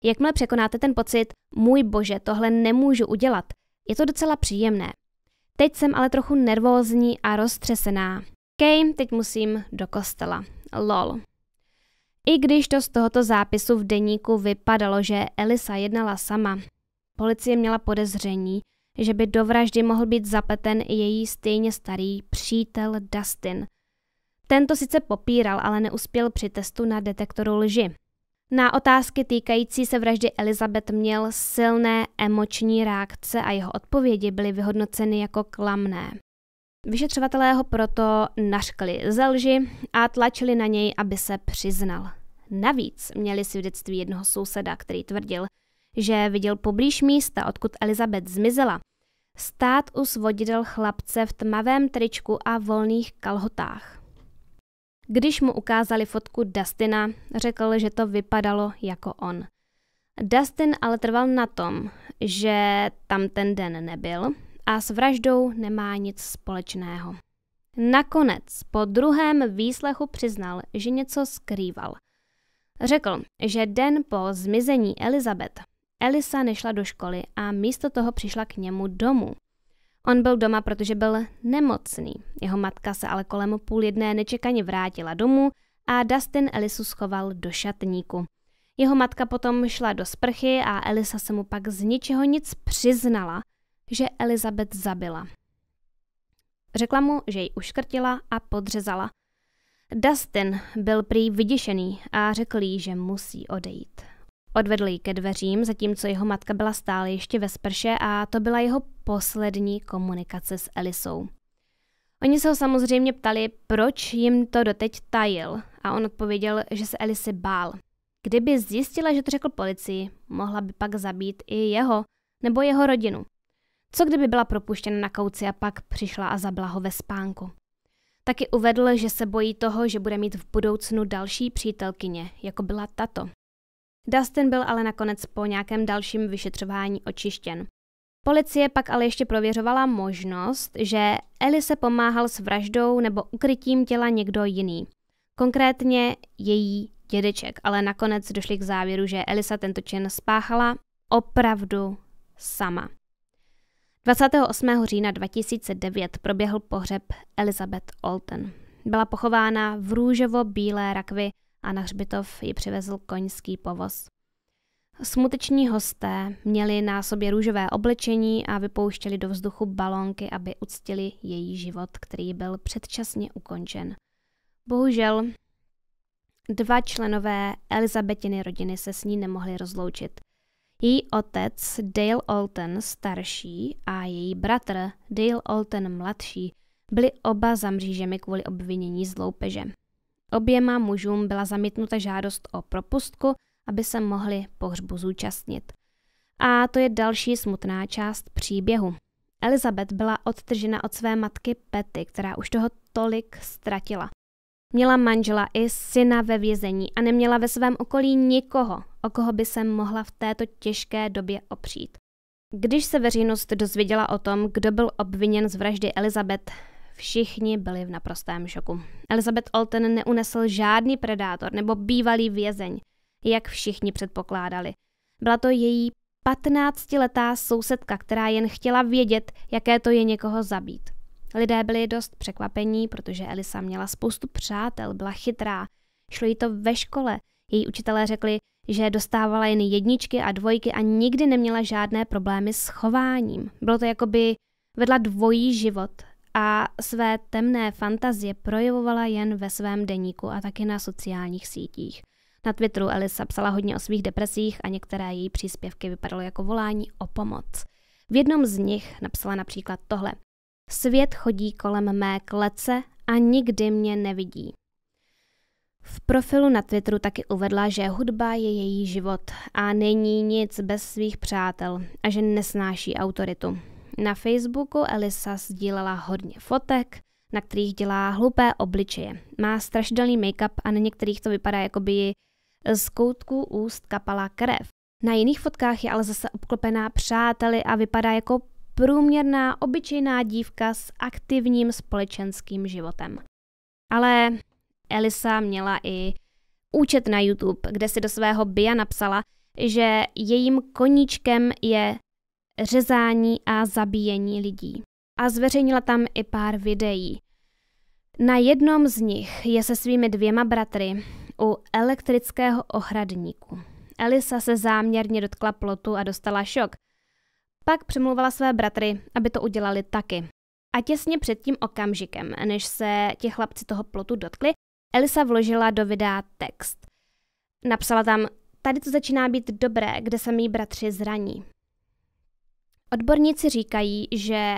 Jakmile překonáte ten pocit, můj bože, tohle nemůžu udělat, je to docela příjemné. Teď jsem ale trochu nervózní a roztřesená. Kej, teď musím do kostela. Lol. I když to z tohoto zápisu v deníku vypadalo, že Elisa jednala sama, Policie měla podezření, že by do vraždy mohl být zapeten i její stejně starý přítel Dustin. Tento sice popíral, ale neuspěl při testu na detektoru lži. Na otázky týkající se vraždy Elizabeth měl silné emoční reakce a jeho odpovědi byly vyhodnoceny jako klamné. Vyšetřovatelé ho proto naškli ze lži a tlačili na něj, aby se přiznal. Navíc měli svědectví jednoho souseda, který tvrdil, že viděl poblíž místa, odkud Elizabeth zmizela. Stát u svodidel chlapce v tmavém tričku a volných kalhotách. Když mu ukázali fotku Dustina, řekl, že to vypadalo jako on. Dustin ale trval na tom, že tam ten den nebyl a s vraždou nemá nic společného. Nakonec po druhém výslechu přiznal, že něco skrýval. Řekl, že den po zmizení Elizabeth Elisa nešla do školy a místo toho přišla k němu domů. On byl doma, protože byl nemocný. Jeho matka se ale kolem půl jedné nečekaně vrátila domů a Dustin Elisu schoval do šatníku. Jeho matka potom šla do sprchy a Elisa se mu pak z ničeho nic přiznala, že Elizabeth zabila. Řekla mu, že ji uškrtila a podřezala. Dustin byl prý vyděšený a řekl jí, že musí odejít. Odvedl ji ke dveřím, zatímco jeho matka byla stále ještě ve sprše a to byla jeho poslední komunikace s Elisou. Oni se ho samozřejmě ptali, proč jim to doteď tajil a on odpověděl, že se Elisy bál. Kdyby zjistila, že to řekl policii, mohla by pak zabít i jeho nebo jeho rodinu. Co kdyby byla propuštěna na kouci a pak přišla a zabila ho ve spánku. Taky uvedl, že se bojí toho, že bude mít v budoucnu další přítelkyně, jako byla tato. Dustin byl ale nakonec po nějakém dalším vyšetřování očištěn. Policie pak ale ještě prověřovala možnost, že Eli se pomáhal s vraždou nebo ukrytím těla někdo jiný. Konkrétně její dědeček, ale nakonec došli k závěru, že Elisa tento čin spáchala opravdu sama. 28. října 2009 proběhl pohřeb Elizabeth Olten. Byla pochována v růžovo-bílé rakvi a na hřbitov ji přivezl koňský povoz. Smuteční hosté měli na sobě růžové oblečení a vypouštěli do vzduchu balónky, aby uctili její život, který byl předčasně ukončen. Bohužel dva členové Elizabetiny rodiny se s ní nemohli rozloučit. Její otec Dale Olten starší a její bratr Dale Olten mladší byli oba za mřížemi kvůli obvinění z loupeže. Oběma mužům byla zamítnuta žádost o propustku, aby se mohli pohřbu zúčastnit. A to je další smutná část příběhu. Elizabeth byla odtržena od své matky Petty, která už toho tolik ztratila. Měla manžela i syna ve vězení a neměla ve svém okolí nikoho, o koho by se mohla v této těžké době opřít. Když se veřejnost dozvěděla o tom, kdo byl obviněn z vraždy Elizabeth, Všichni byli v naprostém šoku. Elizabeth Olten neunesl žádný predátor nebo bývalý vězeň, jak všichni předpokládali. Byla to její patnáctiletá sousedka, která jen chtěla vědět, jaké to je někoho zabít. Lidé byli dost překvapení, protože Elisa měla spoustu přátel, byla chytrá, šlo jí to ve škole. Její učitelé řekli, že dostávala jen jedničky a dvojky a nikdy neměla žádné problémy s chováním. Bylo to jako by vedla dvojí život a své temné fantazie projevovala jen ve svém deníku a taky na sociálních sítích. Na Twitteru Elisa psala hodně o svých depresích a některé její příspěvky vypadaly jako volání o pomoc. V jednom z nich napsala například tohle. Svět chodí kolem mé klece a nikdy mě nevidí. V profilu na Twitteru taky uvedla, že hudba je její život a není nic bez svých přátel a že nesnáší autoritu. Na Facebooku Elisa sdílela hodně fotek, na kterých dělá hlupé obličeje. Má strašidelný make-up a na některých to vypadá, jako by z koutku úst kapala krev. Na jiných fotkách je ale zase obklopená přáteli a vypadá jako průměrná, obyčejná dívka s aktivním společenským životem. Ale Elisa měla i účet na YouTube, kde si do svého bia napsala, že jejím koníčkem je řezání a zabíjení lidí. A zveřejnila tam i pár videí. Na jednom z nich je se svými dvěma bratry u elektrického ohradníku. Elisa se záměrně dotkla plotu a dostala šok. Pak přemluvala své bratry, aby to udělali taky. A těsně před tím okamžikem, než se ti chlapci toho plotu dotkli, Elisa vložila do videa text. Napsala tam, tady to začíná být dobré, kde se mý bratři zraní. Odborníci říkají, že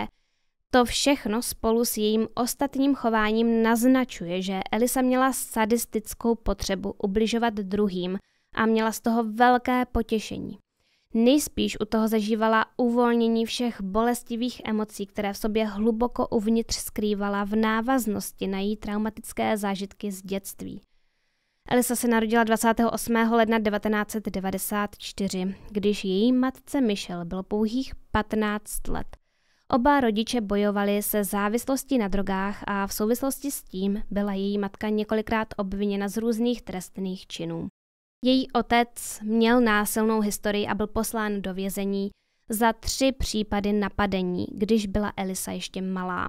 to všechno spolu s jejím ostatním chováním naznačuje, že Elisa měla sadistickou potřebu ubližovat druhým a měla z toho velké potěšení. Nejspíš u toho zažívala uvolnění všech bolestivých emocí, které v sobě hluboko uvnitř skrývala v návaznosti na její traumatické zážitky z dětství. Elisa se narodila 28. ledna 1994, když její matce Michelle bylo pouhých 15 let. Oba rodiče bojovali se závislostí na drogách a v souvislosti s tím byla její matka několikrát obviněna z různých trestných činů. Její otec měl násilnou historii a byl poslán do vězení za tři případy napadení, když byla Elisa ještě malá.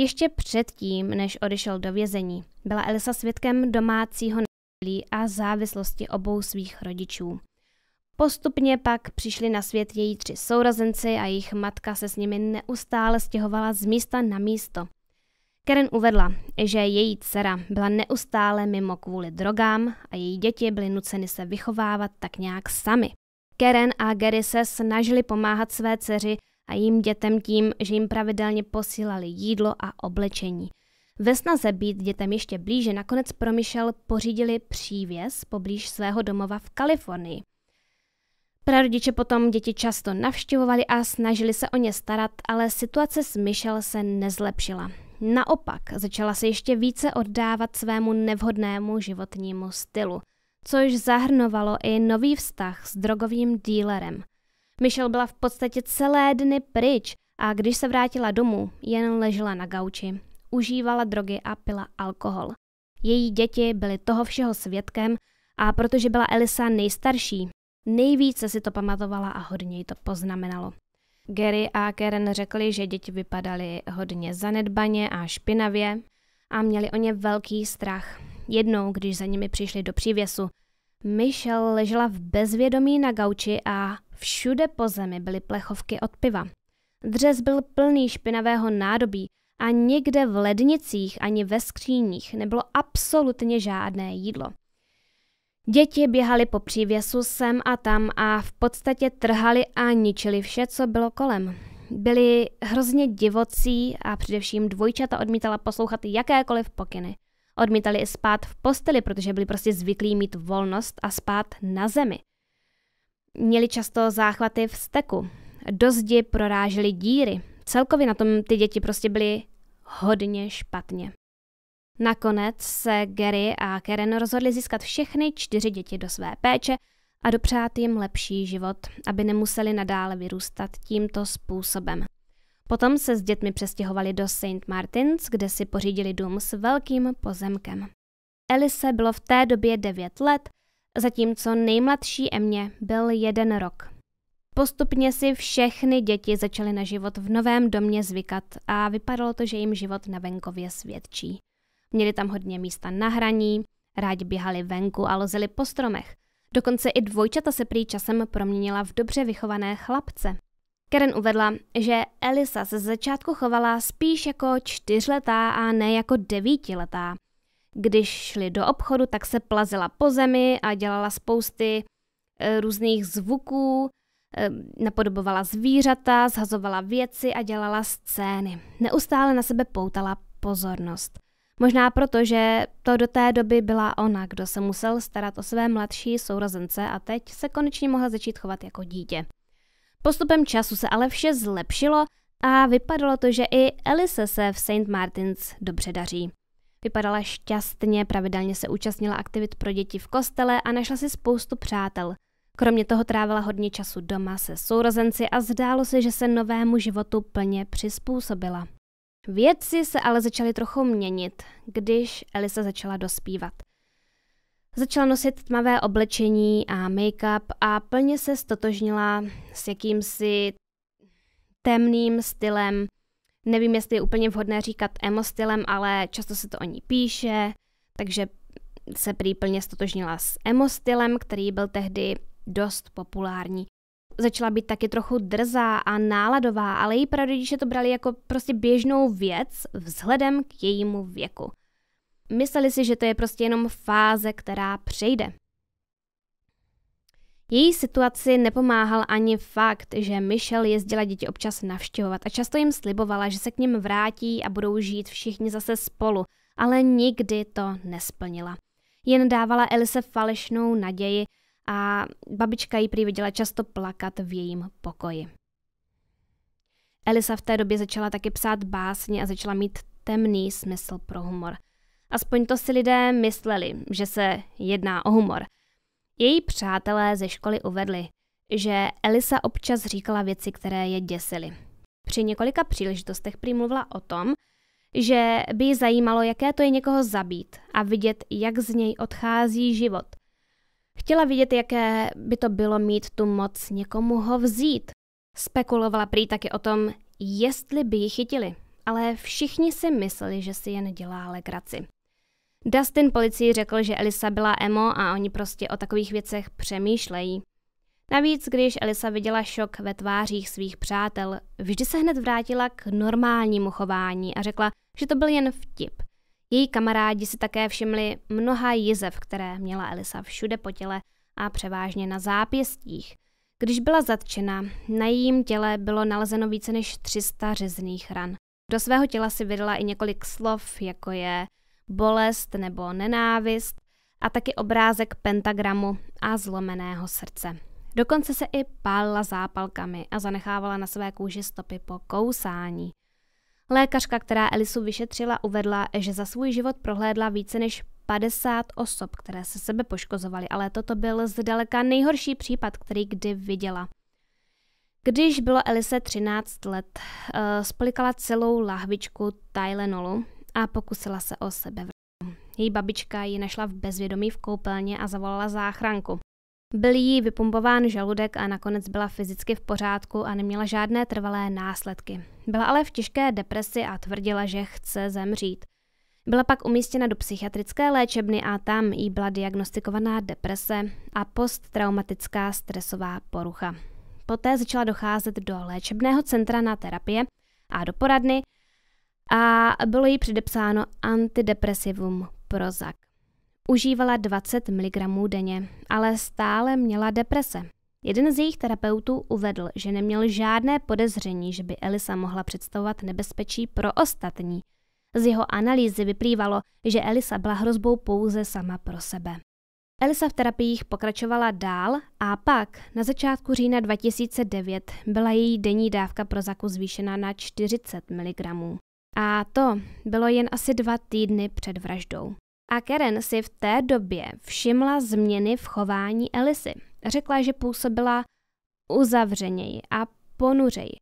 Ještě předtím, než odešel do vězení, byla Elisa svědkem domácího násilí a závislosti obou svých rodičů. Postupně pak přišli na svět její tři sourozenci a jejich matka se s nimi neustále stěhovala z místa na místo. Karen uvedla, že její dcera byla neustále mimo kvůli drogám a její děti byly nuceny se vychovávat tak nějak sami. Karen a Gary se snažili pomáhat své dceři a jim dětem tím, že jim pravidelně posílali jídlo a oblečení. Ve snaze být dětem ještě blíže nakonec pro Michelle pořídili přívěs poblíž svého domova v Kalifornii. Prarodiče potom děti často navštěvovali a snažili se o ně starat, ale situace s Michelle se nezlepšila. Naopak začala se ještě více oddávat svému nevhodnému životnímu stylu, což zahrnovalo i nový vztah s drogovým dílerem. Michelle byla v podstatě celé dny pryč a když se vrátila domů, jen ležela na gauči. Užívala drogy a pila alkohol. Její děti byly toho všeho svědkem a protože byla Elisa nejstarší, nejvíce si to pamatovala a hodně jí to poznamenalo. Gary a Karen řekli, že děti vypadaly hodně zanedbaně a špinavě a měli o ně velký strach. Jednou, když za nimi přišli do přívěsu, Michelle ležela v bezvědomí na gauči a Všude po zemi byly plechovky od piva. Dřez byl plný špinavého nádobí a nikde v lednicích ani ve skříních nebylo absolutně žádné jídlo. Děti běhali po přívěsu sem a tam a v podstatě trhali a ničili vše, co bylo kolem. Byli hrozně divocí a především dvojčata odmítala poslouchat jakékoliv pokyny. Odmítali i spát v posteli, protože byli prostě zvyklí mít volnost a spát na zemi. Měli často záchvaty v steku, do zdi prorážely díry. Celkově na tom ty děti prostě byly hodně špatně. Nakonec se Gary a Karen rozhodli získat všechny čtyři děti do své péče a dopřát jim lepší život, aby nemuseli nadále vyrůstat tímto způsobem. Potom se s dětmi přestěhovali do St. Martins, kde si pořídili dům s velkým pozemkem. Elise bylo v té době 9 let zatímco nejmladší Emě byl jeden rok. Postupně si všechny děti začaly na život v novém domě zvykat a vypadalo to, že jim život na venkově svědčí. Měli tam hodně místa na hraní, rádi běhali venku a lozili po stromech. Dokonce i dvojčata se prý časem proměnila v dobře vychované chlapce. Karen uvedla, že Elisa se začátku chovala spíš jako čtyřletá a ne jako devítiletá – když šli do obchodu, tak se plazila po zemi a dělala spousty eh, různých zvuků, eh, napodobovala zvířata, zhazovala věci a dělala scény. Neustále na sebe poutala pozornost. Možná proto, že to do té doby byla ona, kdo se musel starat o své mladší sourozence a teď se konečně mohla začít chovat jako dítě. Postupem času se ale vše zlepšilo a vypadalo to, že i Elise se v St. Martins dobře daří. Vypadala šťastně, pravidelně se účastnila aktivit pro děti v kostele a našla si spoustu přátel. Kromě toho trávila hodně času doma se sourozenci a zdálo se, že se novému životu plně přizpůsobila. Věci se ale začaly trochu měnit, když Elisa začala dospívat. Začala nosit tmavé oblečení a make-up a plně se stotožnila s jakýmsi temným stylem Nevím, jestli je úplně vhodné říkat emo stylem, ale často se to o ní píše, takže se prý plně stotožnila s emo stylem, který byl tehdy dost populární. Začala být taky trochu drzá a náladová, ale její prarodiče to brali jako prostě běžnou věc vzhledem k jejímu věku. Mysleli si, že to je prostě jenom fáze, která přejde. Její situaci nepomáhal ani fakt, že Michelle jezdila děti občas navštěvovat a často jim slibovala, že se k ním vrátí a budou žít všichni zase spolu, ale nikdy to nesplnila. Jen dávala Elise falešnou naději a babička ji prý viděla často plakat v jejím pokoji. Elisa v té době začala taky psát básně a začala mít temný smysl pro humor. Aspoň to si lidé mysleli, že se jedná o humor – její přátelé ze školy uvedli, že Elisa občas říkala věci, které je děsily. Při několika příležitostech přimluvila o tom, že by jí zajímalo, jaké to je někoho zabít a vidět, jak z něj odchází život. Chtěla vidět, jaké by to bylo mít tu moc někomu ho vzít. Spekulovala prý taky o tom, jestli by ji chytili, ale všichni si mysleli, že si jen dělá legraci. Dustin policii řekl, že Elisa byla emo a oni prostě o takových věcech přemýšlejí. Navíc, když Elisa viděla šok ve tvářích svých přátel, vždy se hned vrátila k normálnímu chování a řekla, že to byl jen vtip. Její kamarádi si také všimli mnoha jizev, které měla Elisa všude po těle a převážně na zápěstích. Když byla zatčena, na jejím těle bylo nalezeno více než 300 řezných ran. Do svého těla si vydala i několik slov, jako je bolest nebo nenávist a taky obrázek pentagramu a zlomeného srdce. Dokonce se i pálila zápalkami a zanechávala na své kůži stopy po kousání. Lékařka, která Elisu vyšetřila, uvedla, že za svůj život prohlédla více než 50 osob, které se sebe poškozovaly, ale toto byl zdaleka nejhorší případ, který kdy viděla. Když bylo Elise 13 let, eh, splikala celou lahvičku Tylenolu, a pokusila se o sebevraždu. Její babička ji našla v bezvědomí v koupelně a zavolala záchranku. Byl jí vypumpován žaludek a nakonec byla fyzicky v pořádku a neměla žádné trvalé následky. Byla ale v těžké depresi a tvrdila, že chce zemřít. Byla pak umístěna do psychiatrické léčebny a tam jí byla diagnostikovaná deprese a posttraumatická stresová porucha. Poté začala docházet do léčebného centra na terapie a do poradny a bylo jí předepsáno antidepresivum Prozac. Užívala 20 mg denně, ale stále měla deprese. Jeden z jejich terapeutů uvedl, že neměl žádné podezření, že by Elisa mohla představovat nebezpečí pro ostatní. Z jeho analýzy vyplývalo, že Elisa byla hrozbou pouze sama pro sebe. Elisa v terapiích pokračovala dál a pak, na začátku října 2009, byla její denní dávka Prozaku zvýšena na 40 mg. A to bylo jen asi dva týdny před vraždou. A Karen si v té době všimla změny v chování Elisy. Řekla, že působila uzavřeněji a ponuřeji.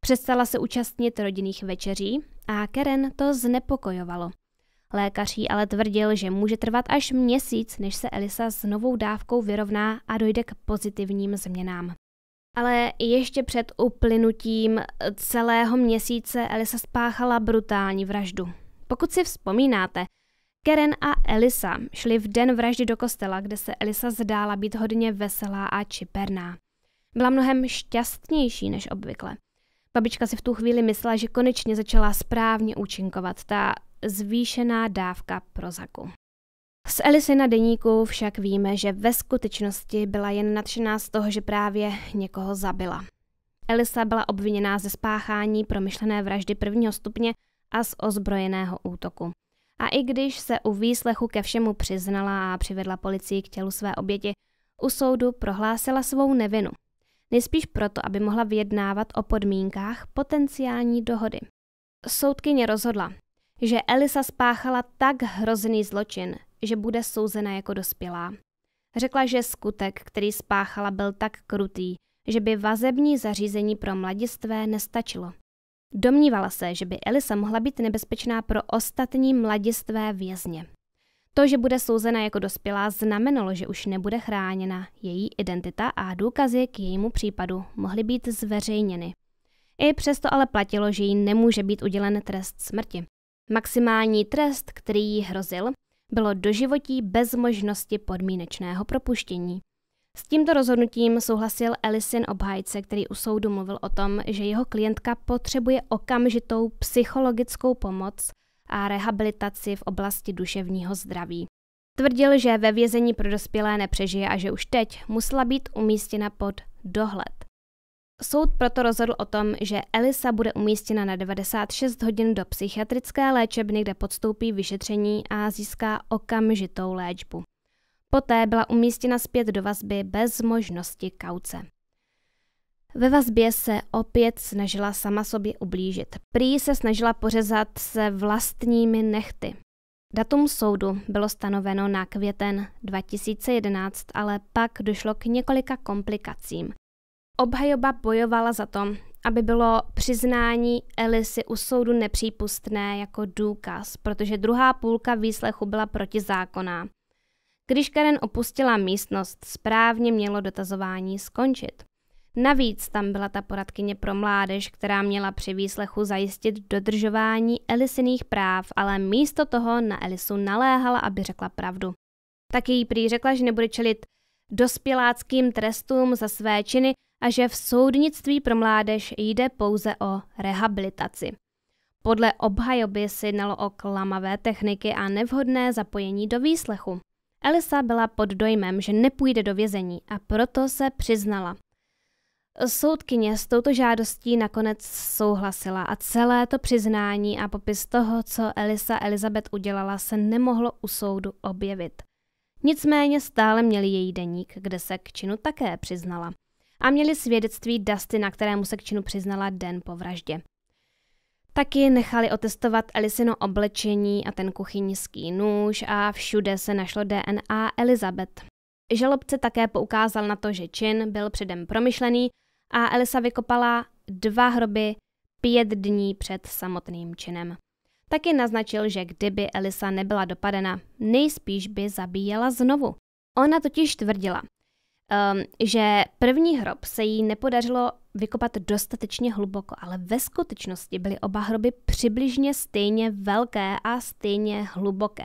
Přestala se účastnit rodinných večeří a Karen to znepokojovalo. Lékař jí ale tvrdil, že může trvat až měsíc, než se Elisa s novou dávkou vyrovná a dojde k pozitivním změnám. Ale ještě před uplynutím celého měsíce Elisa spáchala brutální vraždu. Pokud si vzpomínáte, Karen a Elisa šli v den vraždy do kostela, kde se Elisa zdála být hodně veselá a čiperná. Byla mnohem šťastnější než obvykle. Babička si v tu chvíli myslela, že konečně začala správně účinkovat ta zvýšená dávka prozaku. Z Elisy na deníku však víme, že ve skutečnosti byla jen nadšená z toho, že právě někoho zabila. Elisa byla obviněná ze spáchání promyšlené vraždy prvního stupně a z ozbrojeného útoku. A i když se u výslechu ke všemu přiznala a přivedla policii k tělu své oběti, u soudu prohlásila svou nevinu. Nejspíš proto, aby mohla vyjednávat o podmínkách potenciální dohody. Soudkyně rozhodla, že Elisa spáchala tak hrozný zločin, že bude souzena jako dospělá. Řekla, že skutek, který spáchala, byl tak krutý, že by vazební zařízení pro mladistvé nestačilo. Domnívala se, že by Elisa mohla být nebezpečná pro ostatní mladistvé vězně. To, že bude souzena jako dospělá, znamenalo, že už nebude chráněna její identita a důkazy k jejímu případu mohly být zveřejněny. I přesto ale platilo, že jí nemůže být udělen trest smrti. Maximální trest, který jí hrozil, bylo doživotí bez možnosti podmínečného propuštění. S tímto rozhodnutím souhlasil Ellison obhájce, který u soudu mluvil o tom, že jeho klientka potřebuje okamžitou psychologickou pomoc a rehabilitaci v oblasti duševního zdraví. Tvrdil, že ve vězení pro dospělé nepřežije a že už teď musela být umístěna pod dohled. Soud proto rozhodl o tom, že Elisa bude umístěna na 96 hodin do psychiatrické léčebny, kde podstoupí vyšetření a získá okamžitou léčbu. Poté byla umístěna zpět do vazby bez možnosti kauce. Ve vazbě se opět snažila sama sobě ublížit. Prý se snažila pořezat se vlastními nechty. Datum soudu bylo stanoveno na květen 2011, ale pak došlo k několika komplikacím. Obhajoba bojovala za to, aby bylo přiznání Elisy u soudu nepřípustné jako důkaz, protože druhá půlka výslechu byla protizákonná. Když Karen opustila místnost, správně mělo dotazování skončit. Navíc tam byla ta poradkyně pro mládež, která měla při výslechu zajistit dodržování Elisiných práv, ale místo toho na Elisu naléhala, aby řekla pravdu. Taky jí prý řekla, že nebude čelit dospěláckým trestům za své činy a že v soudnictví pro mládež jde pouze o rehabilitaci. Podle obhajoby se jednalo o klamavé techniky a nevhodné zapojení do výslechu. Elisa byla pod dojmem, že nepůjde do vězení a proto se přiznala. Soudkyně s touto žádostí nakonec souhlasila a celé to přiznání a popis toho, co Elisa Elizabeth udělala, se nemohlo u soudu objevit. Nicméně stále měli její deník, kde se k činu také přiznala a měli svědectví Dusty, na kterému se k činu přiznala den po vraždě. Taky nechali otestovat Elisino oblečení a ten kuchyňský nůž a všude se našlo DNA Elizabeth. Žalobce také poukázal na to, že čin byl předem promyšlený a Elisa vykopala dva hroby pět dní před samotným činem. Taky naznačil, že kdyby Elisa nebyla dopadena, nejspíš by zabíjela znovu. Ona totiž tvrdila, um, že první hrob se jí nepodařilo vykopat dostatečně hluboko, ale ve skutečnosti byly oba hroby přibližně stejně velké a stejně hluboké.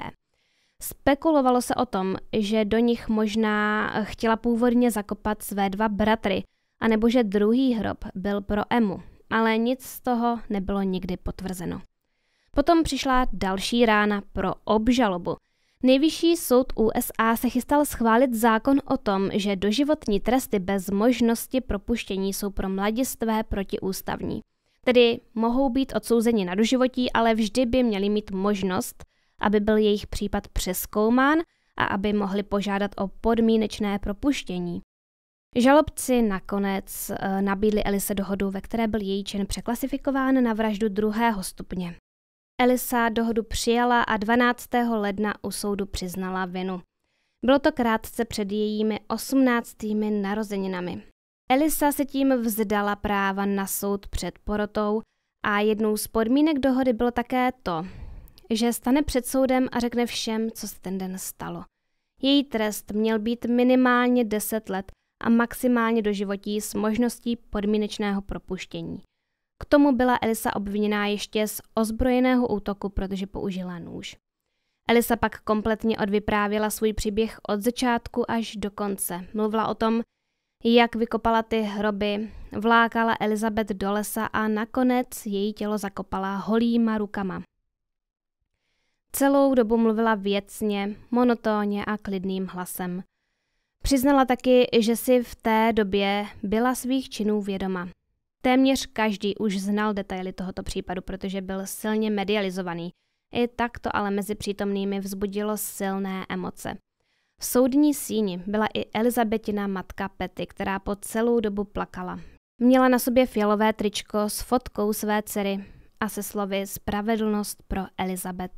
Spekulovalo se o tom, že do nich možná chtěla původně zakopat své dva bratry, anebo že druhý hrob byl pro Emu, ale nic z toho nebylo nikdy potvrzeno. Potom přišla další rána pro obžalobu – Nejvyšší soud USA se chystal schválit zákon o tom, že doživotní tresty bez možnosti propuštění jsou pro mladistvé protiústavní. Tedy mohou být odsouzeni na doživotí, ale vždy by měli mít možnost, aby byl jejich případ přeskoumán a aby mohli požádat o podmínečné propuštění. Žalobci nakonec eh, nabídli Elise dohodu, ve které byl její čin překlasifikován na vraždu druhého stupně. Elisa dohodu přijala a 12. ledna u soudu přiznala vinu. Bylo to krátce před jejími 18. narozeninami. Elisa se tím vzdala práva na soud před porotou a jednou z podmínek dohody bylo také to, že stane před soudem a řekne všem, co se ten den stalo. Její trest měl být minimálně 10 let a maximálně životí s možností podmínečného propuštění – k tomu byla Elisa obviněná ještě z ozbrojeného útoku, protože použila nůž. Elisa pak kompletně odvyprávěla svůj příběh od začátku až do konce. Mluvila o tom, jak vykopala ty hroby, vlákala Elizabeth do lesa a nakonec její tělo zakopala holýma rukama. Celou dobu mluvila věcně, monotónně a klidným hlasem. Přiznala taky, že si v té době byla svých činů vědoma. Téměř každý už znal detaily tohoto případu, protože byl silně medializovaný. I tak to ale mezi přítomnými vzbudilo silné emoce. V soudní síni byla i Elizabetina matka Pety, která po celou dobu plakala. Měla na sobě fialové tričko s fotkou své dcery a se slovy Spravedlnost pro Elizabet.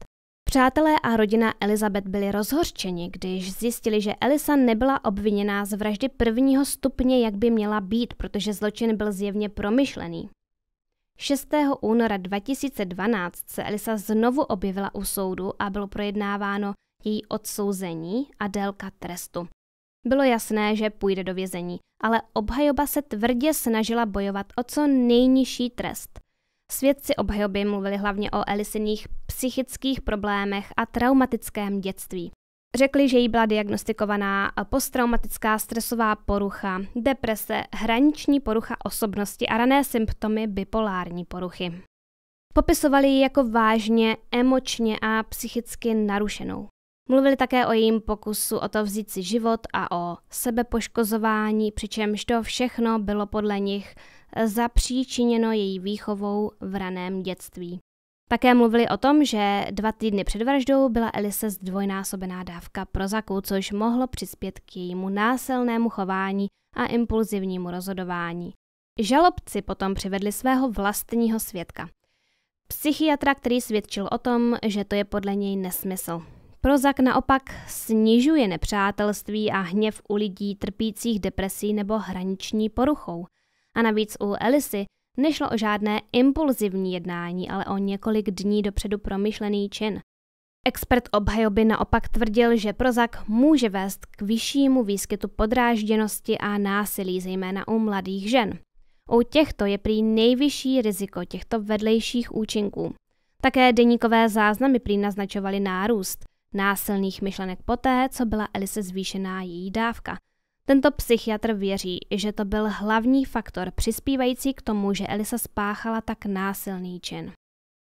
Přátelé a rodina Elizabeth byli rozhořčeni, když zjistili, že Elisa nebyla obviněná z vraždy prvního stupně, jak by měla být, protože zločin byl zjevně promyšlený. 6. února 2012 se Elisa znovu objevila u soudu a bylo projednáváno její odsouzení a délka trestu. Bylo jasné, že půjde do vězení, ale obhajoba se tvrdě snažila bojovat o co nejnižší trest. Svědci obhajoby mluvili hlavně o Elisiných psychických problémech a traumatickém dětství. Řekli, že jí byla diagnostikovaná posttraumatická stresová porucha, deprese, hraniční porucha osobnosti a rané symptomy bipolární poruchy. Popisovali ji jako vážně, emočně a psychicky narušenou. Mluvili také o jejím pokusu o to vzít si život a o sebepoškozování, přičemž to všechno bylo podle nich eh, zapříčiněno její výchovou v raném dětství. Také mluvili o tom, že dva týdny před vraždou byla Elise zdvojnásobená dávka prozaku, což mohlo přispět k jejímu násilnému chování a impulzivnímu rozhodování. Žalobci potom přivedli svého vlastního svědka. Psychiatra, který svědčil o tom, že to je podle něj nesmysl. Prozac naopak snižuje nepřátelství a hněv u lidí trpících depresí nebo hraniční poruchou. A navíc u Elisy nešlo o žádné impulzivní jednání, ale o několik dní dopředu promyšlený čin. Expert obhajoby naopak tvrdil, že Prozac může vést k vyššímu výskytu podrážděnosti a násilí, zejména u mladých žen. U těchto je prý nejvyšší riziko těchto vedlejších účinků. Také deníkové záznamy prý naznačovaly nárůst – násilných myšlenek poté, co byla Elise zvýšená její dávka. Tento psychiatr věří, že to byl hlavní faktor přispívající k tomu, že Elisa spáchala tak násilný čin.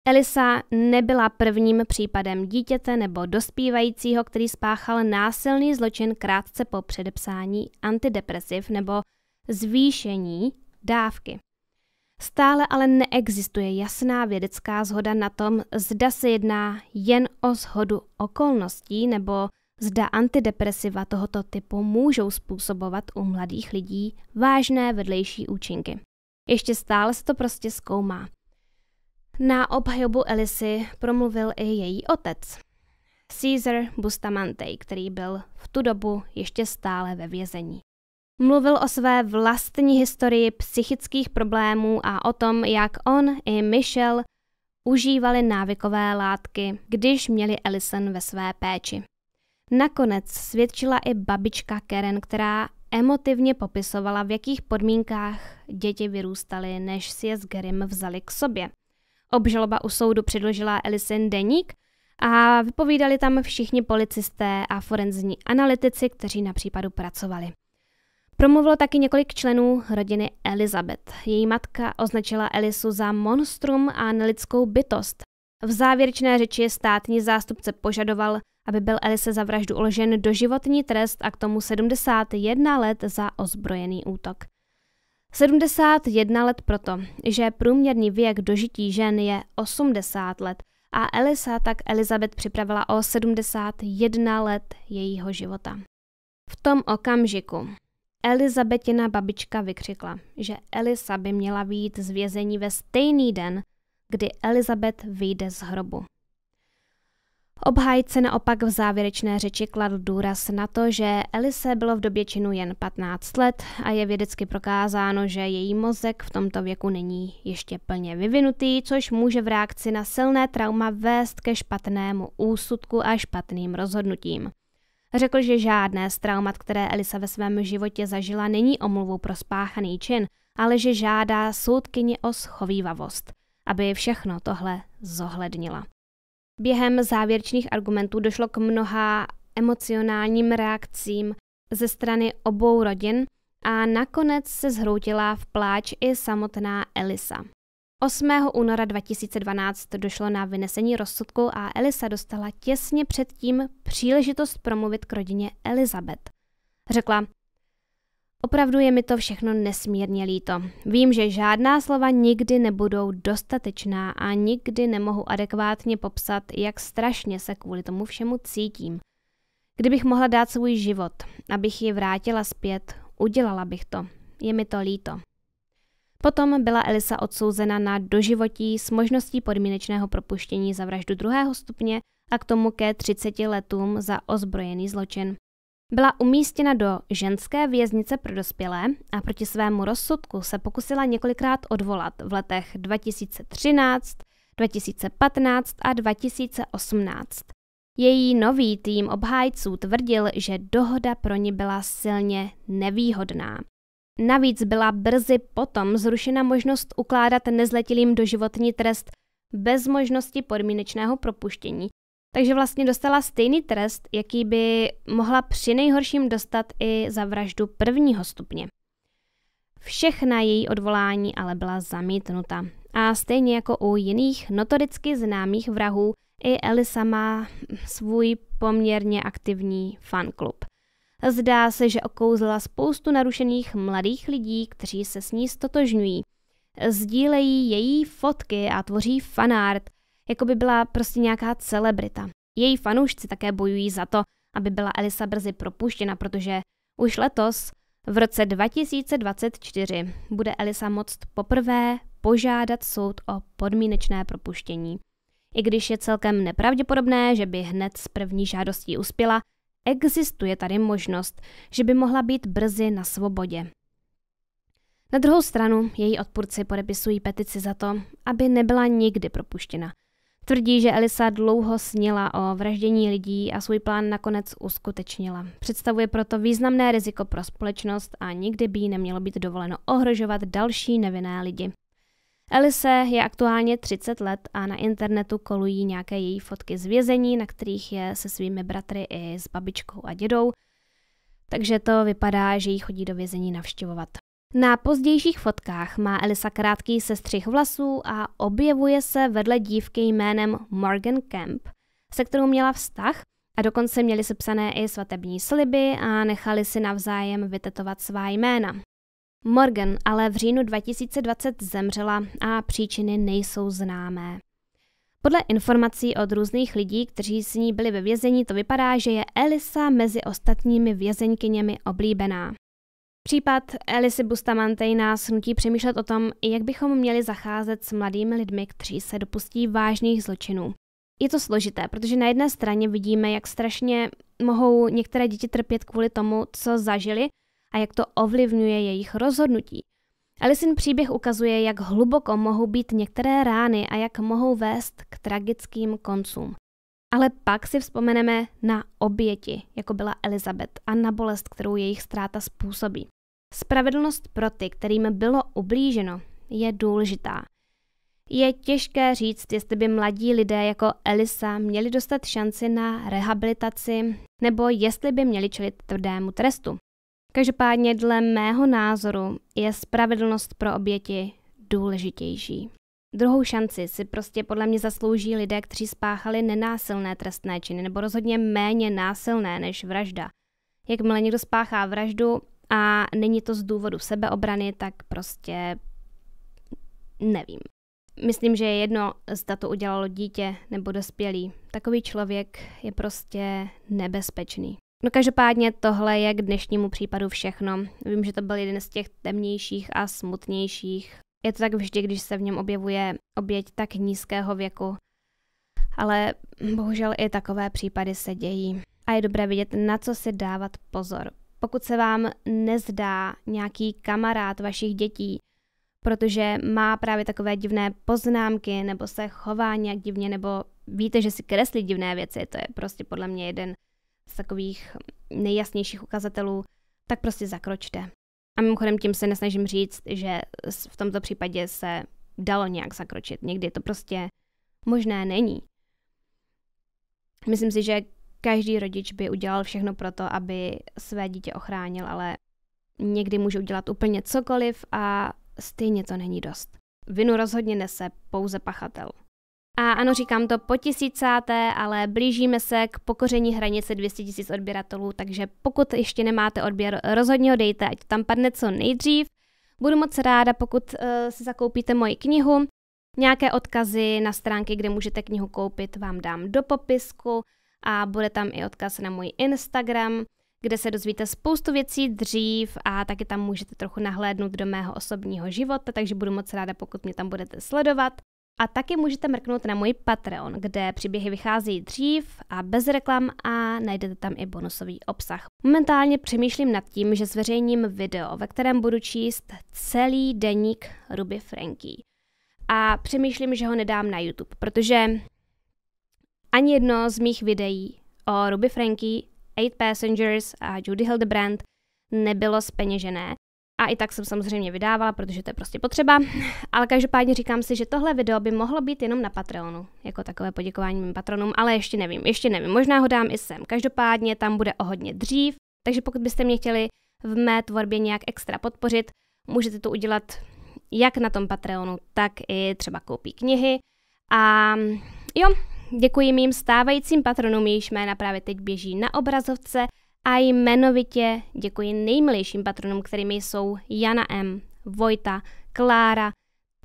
Elisa nebyla prvním případem dítěte nebo dospívajícího, který spáchal násilný zločin krátce po předepsání antidepresiv nebo zvýšení dávky. Stále ale neexistuje jasná vědecká zhoda na tom, zda se jedná jen o zhodu okolností nebo zda antidepresiva tohoto typu můžou způsobovat u mladých lidí vážné vedlejší účinky. Ještě stále se to prostě zkoumá. Na obhajobu Elisy promluvil i její otec, Caesar Bustamante, který byl v tu dobu ještě stále ve vězení. Mluvil o své vlastní historii psychických problémů a o tom, jak on i Michelle užívali návykové látky, když měli Ellison ve své péči. Nakonec svědčila i babička Karen, která emotivně popisovala, v jakých podmínkách děti vyrůstaly, než si je s Gerim vzali k sobě. Obžaloba u soudu předložila Ellison deník a vypovídali tam všichni policisté a forenzní analytici, kteří na případu pracovali. Promluvilo taky několik členů rodiny Elizabeth. Její matka označila Elisu za monstrum a nelidskou bytost. V závěrečné řeči státní zástupce požadoval, aby byl Elise za vraždu uložen doživotní trest a k tomu 71 let za ozbrojený útok. 71 let proto, že průměrný věk dožití žen je 80 let a Elisa tak Elizabeth připravila o 71 let jejího života. V tom okamžiku Elizabetina babička vykřikla, že Elisa by měla výjít z vězení ve stejný den, kdy Elizabet vyjde z hrobu. Obhájce naopak v závěrečné řeči kladl důraz na to, že Elise bylo v době činu jen 15 let a je vědecky prokázáno, že její mozek v tomto věku není ještě plně vyvinutý, což může v reakci na silné trauma vést ke špatnému úsudku a špatným rozhodnutím. Řekl, že žádné z traumat, které Elisa ve svém životě zažila, není omluvou pro spáchaný čin, ale že žádá soudkyni o schovývavost, aby všechno tohle zohlednila. Během závěrečných argumentů došlo k mnoha emocionálním reakcím ze strany obou rodin a nakonec se zhroutila v pláč i samotná Elisa. 8. února 2012 došlo na vynesení rozsudku a Elisa dostala těsně předtím příležitost promluvit k rodině Elizabeth. Řekla, Opravdu je mi to všechno nesmírně líto. Vím, že žádná slova nikdy nebudou dostatečná a nikdy nemohu adekvátně popsat, jak strašně se kvůli tomu všemu cítím. Kdybych mohla dát svůj život, abych ji vrátila zpět, udělala bych to. Je mi to líto. Potom byla Elisa odsouzena na doživotí s možností podmínečného propuštění za vraždu druhého stupně a k tomu ke 30 letům za ozbrojený zločin. Byla umístěna do ženské věznice pro dospělé a proti svému rozsudku se pokusila několikrát odvolat v letech 2013, 2015 a 2018. Její nový tým obhájců tvrdil, že dohoda pro ní byla silně nevýhodná Navíc byla brzy potom zrušena možnost ukládat nezletilým doživotní trest bez možnosti podmínečného propuštění, takže vlastně dostala stejný trest, jaký by mohla při nejhorším dostat i za vraždu prvního stupně. Všechna její odvolání ale byla zamítnuta. A stejně jako u jiných notoricky známých vrahů, i Elisa má svůj poměrně aktivní fanklub. Zdá se, že okouzla spoustu narušených mladých lidí, kteří se s ní stotožňují. Sdílejí její fotky a tvoří fanart, jako by byla prostě nějaká celebrita. Její fanoušci také bojují za to, aby byla Elisa brzy propuštěna, protože už letos, v roce 2024, bude Elisa moct poprvé požádat soud o podmínečné propuštění. I když je celkem nepravděpodobné, že by hned s první žádostí uspěla, Existuje tady možnost, že by mohla být brzy na svobodě. Na druhou stranu její odpůrci podepisují petici za to, aby nebyla nikdy propuštěna. Tvrdí, že Elisa dlouho snila o vraždění lidí a svůj plán nakonec uskutečnila. Představuje proto významné riziko pro společnost a nikdy by jí nemělo být dovoleno ohrožovat další nevinné lidi. Elise je aktuálně 30 let a na internetu kolují nějaké její fotky z vězení, na kterých je se svými bratry i s babičkou a dědou, takže to vypadá, že jí chodí do vězení navštěvovat. Na pozdějších fotkách má Elisa krátký sestřih vlasů a objevuje se vedle dívky jménem Morgan Camp, se kterou měla vztah a dokonce měli sepsané i svatební sliby a nechali si navzájem vytetovat svá jména. Morgan ale v říjnu 2020 zemřela a příčiny nejsou známé. Podle informací od různých lidí, kteří s ní byli ve vězení, to vypadá, že je Elisa mezi ostatními vězenkyněmi oblíbená. Případ Elisy Bustamante nás nutí přemýšlet o tom, jak bychom měli zacházet s mladými lidmi, kteří se dopustí vážných zločinů. Je to složité, protože na jedné straně vidíme, jak strašně mohou některé děti trpět kvůli tomu, co zažili, a jak to ovlivňuje jejich rozhodnutí. Alison příběh ukazuje, jak hluboko mohou být některé rány a jak mohou vést k tragickým koncům. Ale pak si vzpomeneme na oběti, jako byla Elizabeth, a na bolest, kterou jejich ztráta způsobí. Spravedlnost pro ty, kterým bylo ublíženo, je důležitá. Je těžké říct, jestli by mladí lidé jako Elisa měli dostat šanci na rehabilitaci, nebo jestli by měli čelit tvrdému trestu. Každopádně dle mého názoru je spravedlnost pro oběti důležitější. Druhou šanci si prostě podle mě zaslouží lidé, kteří spáchali nenásilné trestné činy, nebo rozhodně méně násilné než vražda. Jakmile někdo spáchá vraždu a není to z důvodu sebeobrany, tak prostě nevím. Myslím, že je jedno, zda to udělalo dítě nebo dospělý. Takový člověk je prostě nebezpečný. No každopádně tohle je k dnešnímu případu všechno. Vím, že to byl jeden z těch temnějších a smutnějších. Je to tak vždy, když se v něm objevuje oběť tak nízkého věku. Ale bohužel i takové případy se dějí. A je dobré vidět, na co si dávat pozor. Pokud se vám nezdá nějaký kamarád vašich dětí, protože má právě takové divné poznámky nebo se chová nějak divně, nebo víte, že si kreslí divné věci, to je prostě podle mě jeden z takových nejjasnějších ukazatelů, tak prostě zakročte. A mimochodem tím se nesnažím říct, že v tomto případě se dalo nějak zakročit. Někdy to prostě možné není. Myslím si, že každý rodič by udělal všechno pro to, aby své dítě ochránil, ale někdy může udělat úplně cokoliv a stejně to není dost. Vinu rozhodně nese pouze pachatel. A ano, říkám to po tisícáté, ale blížíme se k pokoření hranice 200 000 odběratelů, takže pokud ještě nemáte odběr, rozhodně ho dejte, ať tam padne co nejdřív. Budu moc ráda, pokud uh, si zakoupíte moji knihu. Nějaké odkazy na stránky, kde můžete knihu koupit, vám dám do popisku a bude tam i odkaz na můj Instagram, kde se dozvíte spoustu věcí dřív a taky tam můžete trochu nahlédnout do mého osobního života, takže budu moc ráda, pokud mě tam budete sledovat. A taky můžete mrknout na můj Patreon, kde příběhy vychází dřív a bez reklam a najdete tam i bonusový obsah. Momentálně přemýšlím nad tím, že zveřejním video, ve kterém budu číst celý deník Ruby Frankie. A přemýšlím, že ho nedám na YouTube, protože ani jedno z mých videí o Ruby Frankie, Eight Passengers a Judy Hildebrand nebylo speněžené a i tak jsem samozřejmě vydávala, protože to je prostě potřeba. Ale každopádně říkám si, že tohle video by mohlo být jenom na Patreonu, jako takové poděkování mým patronům, ale ještě nevím, ještě nevím, možná ho dám i sem. Každopádně tam bude o hodně dřív, takže pokud byste mě chtěli v mé tvorbě nějak extra podpořit, můžete to udělat jak na tom Patreonu, tak i třeba koupí knihy. A jo, děkuji mým stávajícím patronům, jejichž jména právě teď běží na obrazovce a jmenovitě děkuji nejmilejším patronům, kterými jsou Jana M., Vojta, Klára,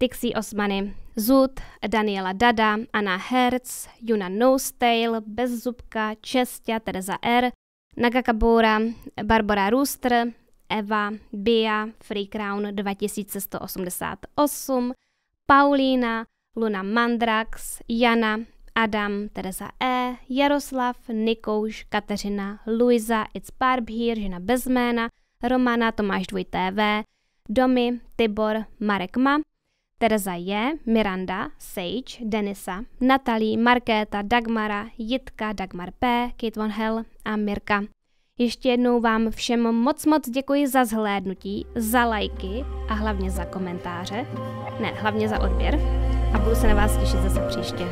Tixi Osmany, Zud, Daniela Dada, Anna Herz, Juna Nostale, Bezzubka, Čestia, Tereza R., Nagakabura, Barbara Rooster, Eva, Bia, Free Crown 2188, Paulína, Luna Mandrax, Jana, Adam, Teresa E., Jaroslav, Nikouš, Kateřina, Luisa, It's Here, žena bez jména, Romana, Tomáš 2 TV, Domy, Tibor, Marek Ma, Tereza J, Miranda, Sage, Denisa, Natalí, Markéta, Dagmara, Jitka, Dagmar P, Kate Von Hell a Mirka. Ještě jednou vám všem moc moc děkuji za zhlédnutí, za lajky a hlavně za komentáře. Ne, hlavně za odběr. A budu se na vás těšit zase příště.